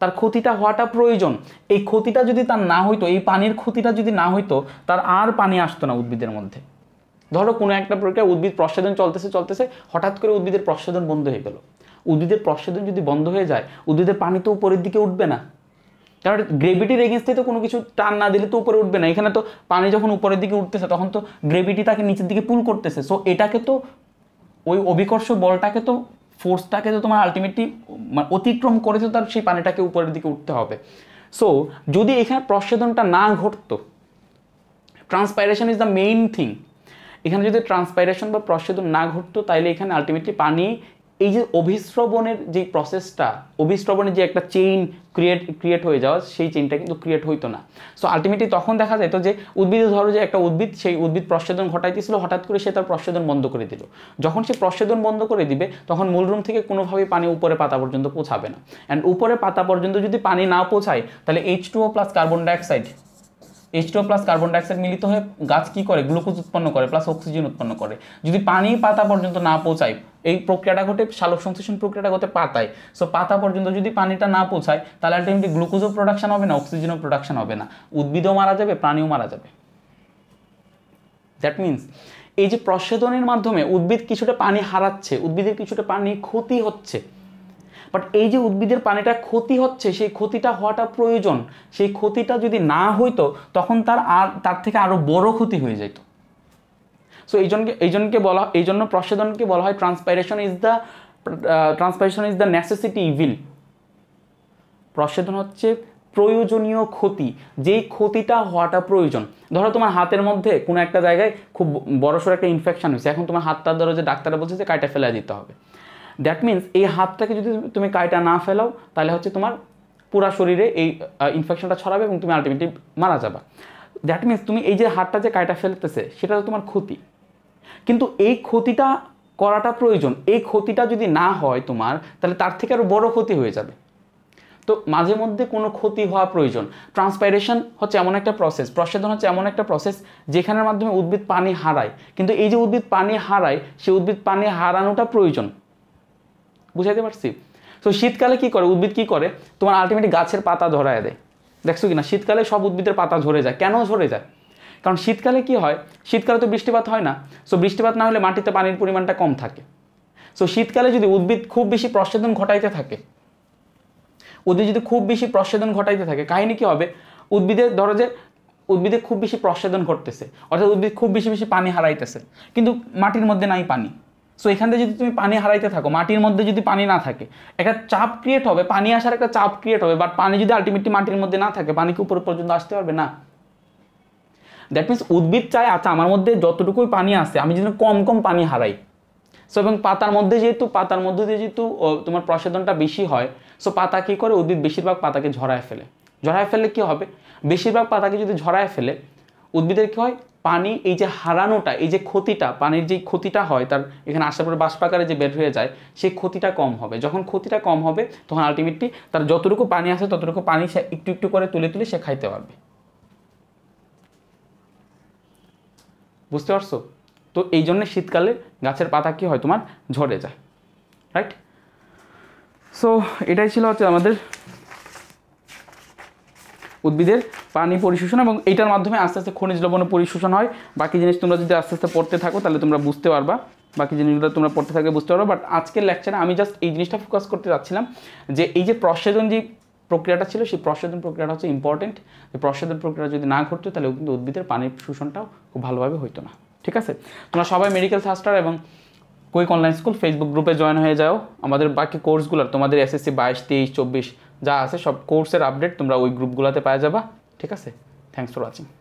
তার ক্ষতিটা হওয়াটা প্রয়োজন এই ক্ষতিটা যদি তার না হইতো এই পানির ক্ষতিটা যদি না হইতো তার আর পানি আসতো না উদ্ভিদের মধ্যে ধরো কোনো একটা প্রক্রিয়া উদ্ভিদ প্রসাধন চলতেছে চলতেছে হঠাৎ করে উদ্ভিদের প্রসাধন বন্ধ হয়ে গেল উদ্ভিদের প্রসাধন যদি বন্ধ হয়ে যায় উদ্ভিদের পানি তো উপরের দিকে উঠবে না কারণ গ্রেভিটির এগেনস্টে তো কোনো কিছু টান না দিলে তো উপরে উঠবে না এখানে তো পানি যখন উপরের দিকে উঠতেছে তখন তো গ্রেভিটি তাকে নিচের দিকে পুল করতেছে সো এটাকে তো ওই অভিকর্ষ বলটাকে তো ফোর্সটাকে তো তোমার আলটিমেটলি মানে অতিক্রম করে তো তার সেই পানিটাকে উপরের দিকে উঠতে হবে সো যদি এখানে প্রসেদনটা না ঘটতো transpiration is the main thing এখানে যদি ট্রান্সপাইরেশন বা প্রসেদন না ঘটতো তাহলে এখানে আলটিমেটলি পানি এই যে অভিশ্রবণের যে প্রসেসটা অভিশ্রবণের যে একটা চেইন ক্রিয়েট ক্রিয়েট হয়ে যাওয়া সেই চেইনটা কিন্তু ক্রিয়েট হইতো না সো আলটিমেটলি তখন দেখা যেত যে উদ্ভিদে ধরো যে একটা উদ্ভিদ সেই উদ্ভিদ প্রসেদন ঘটাইতেছিল হঠাৎ করে সে তার প্রসেদন বন্ধ করে দিল যখন সে প্রসেদন বন্ধ করে দিবে তখন মূলরুম থেকে কোনোভাবেই পানি উপরে পাতা পর্যন্ত পৌঁছাবে না অ্যান্ড উপরে পাতা পর্যন্ত যদি পানি না পৌঁছায় তাহলে H O plus carbon dioxide H two O plus carbon dioxide মিলিত হয়ে গাছ কি করে গ্লুকোজ উৎপন্ন করে প্লাস অক্সিজেন উৎপন্ন করে যদি পানি পাতা পর্যন্ত না পৌঁছায় এই প্রক্রিয়াটা ঘটে সালোক সংশ্লেষণ প্রক্রিয়াটা ঘটে পাতায় সো পাতা পর্যন্ত যদি পানিটা না পৌঁছায় তাহলে আলটিমেটলি গ্লুকোজও প্রোডাকশন হবে না অক্সিজেনও প্রোডাকশন হবে না উদ্ভিদও মারা যাবে প্রাণীও মারা যাবে দ্যাট মিন্স এই যে প্রসেদনের মাধ্যমে উদ্ভিদ কিছুটা পানি হারাচ্ছে উদ্ভিদের কিছুটা পানি ক্ষতি হচ্ছে বাট এই যে উদ্ভিদের পানিটা ক্ষতি হচ্ছে সেই ক্ষতিটা হওয়াটা প্রয়োজন সেই ক্ষতিটা যদি না হইতো তখন তার আর তার থেকে আরও বড় ক্ষতি হয়ে যেত সো এই জনকে এই জনকে বলা এই জন্য প্রসেদনকে বলা হয় transpiration is the transpiration is the necessity evil প্রসেদন হচ্ছে প্রয়োজনীয় ক্ষতি যেই ক্ষতিটা হওয়াটা প্রয়োজন ধরো তোমার হাতের মধ্যে কোনো একটা জায়গায় খুব বড়সড় একটা ইনফেকশান হয়েছে এখন তোমার হাতটা ধরো যে ডাক্তার বলছে যে কাটা ফেলে দিতে হবে দ্যাট মিন্স এই হাতটাকে যদি তুমি কাইটা না ফেলাও তাহলে হচ্ছে তোমার পুরা শরীরে এই ইনফেকশনটা ছড়াবে এবং তুমি আলটিমেটলি মারা যাবা দ্যাট মিন্স তুমি এই যে হাতটা যে কাইটা ফেলতেছে সেটা তো তোমার ক্ষতি কিন্তু এই ক্ষতিটা করাটা প্রয়োজন এই ক্ষতিটা যদি না হয় তোমার তাহলে তার থেকে আরও বড় ক্ষতি হয়ে যাবে তো মাঝে মধ্যে কোনো ক্ষতি হওয়া প্রয়োজন ট্রান্সপাইরেশন হচ্ছে এমন একটা প্রসেস প্রসাধন হচ্ছে এমন একটা প্রসেস যেখানের মাধ্যমে উদ্ভিদ পানি হারায় কিন্তু এই যে উদ্ভিদ পানি হারায় সে উদ্ভিদ পানি হারানোটা প্রয়োজন বুঝাইতে পারছি তো শীতকালে কি করে উদ্ভিদ কি করে তোমার আলটিমেটলি গাছের পাতা ধরায় দেয় দেখছো কি না শীতকালে সব উদ্ভিদের পাতা ঝরে যায় কেন ঝরে যায় কারণ শীতকালে কি হয় শীতকালে তো বৃষ্টিপাত হয় না সো বৃষ্টিপাত না হলে মাটিতে পানির পরিমাণটা কম থাকে সো শীতকালে যদি উদ্ভিদ খুব বেশি প্রচ্ছেদন ঘটাইতে থাকে উদ্ভিদ যদি খুব বেশি প্রচ্ছেদন ঘটাইতে থাকে কাহিনী কি হবে উদ্ভিদের ধরো যে উদ্ভিদে খুব বেশি প্রচ্ছেদন ঘটতেছে অর্থাৎ উদ্ভিদ খুব বেশি বেশি পানি হারাইতেছে কিন্তু মাটির মধ্যে নাই পানি সো এখান থেকে যদি তুমি পানি হারাইতে থাকো মাটির মধ্যে যদি পানি না থাকে একটা চাপ ক্রিয়েট হবে পানি আসার একটা চাপ ক্রিয়েট হবে বাট পানি যদি আলটিমেটলি মাটির মধ্যে না থাকে পানি কি উপর পর্যন্ত আসতে পারবে না দ্যাট মিনস উদ্ভিদ চায় আচ্ছা আমার মধ্যে যতটুকুই পানি আসে আমি যদি কম কম পানি হারাই সো এবং পাতার মধ্যে যেহেতু পাতার মধ্যে দিয়ে যেহেতু তোমার প্রসাদনটা বেশি হয় সো পাতা কী করে উদ্ভিদ বেশিরভাগ পাতাকে ঝরায় ফেলে ঝরায় ফেললে কী হবে বেশিরভাগ পাতাকে যদি ঝরায় ফেলে উদ্ভিদের কী হয় পানি এই যে হারানোটা এই যে ক্ষতিটা পানির যে ক্ষতিটা হয় তার এখানে আসার পরে বাষ্পাকারে যে বের হয়ে যায় সেই ক্ষতিটা কম হবে যখন ক্ষতিটা কম হবে তখন আলটিমেটলি তার যতটুকু পানি আসে ততটুকু পানি সে একটু একটু করে তুলে তুলে সে খাইতে পারবে বুঝতে পারছো তো এই জন্য শীতকালে গাছের পাতা কি হয় তোমার ঝরে যায় রাইট সো এটাই ছিল হচ্ছে আমাদের উদ্ভিদের পানি পরিশোষণ এবং এইটার মাধ্যমে আস্তে আস্তে খনিজ লবণ পরিশোষণ হয় বাকি জিনিস তোমরা যদি আস্তে আস্তে পড়তে থাকো তাহলে তোমরা বুঝতে পারবা বাকি জিনিসগুলো তোমরা পড়তে থাকলে বুঝতে পারো বাট আজকের লেকচারে আমি জাস্ট এই জিনিসটা ফোকাস করতে যাচ্ছিলাম যে এই যে প্রসেদন যে প্রক্রিয়াটা ছিল সেই প্রসেদন প্রক্রিয়াটা হচ্ছে ইম্পর্টেন্ট যে প্রসাদন প্রক্রিয়া যদি না ঘটতো তাহলে কিন্তু উদ্ভিদের পানির শোষণটাও খুব ভালোভাবে হইতো না ঠিক আছে তোমরা সবাই মেডিকেল সাস্টার এবং কুইক অনলাইন স্কুল ফেসবুক গ্রুপে জয়েন হয়ে যাও আমাদের বাকি কোর্সগুলো তোমাদের এসএসসি বাইশ তেইশ চব্বিশ যা আছে সব কোর্সের আপডেট তোমরা ওই গ্রুপগুলোতে পাওয়া যাবা ঠিক আছে থ্যাংকস ফর ওয়াচিং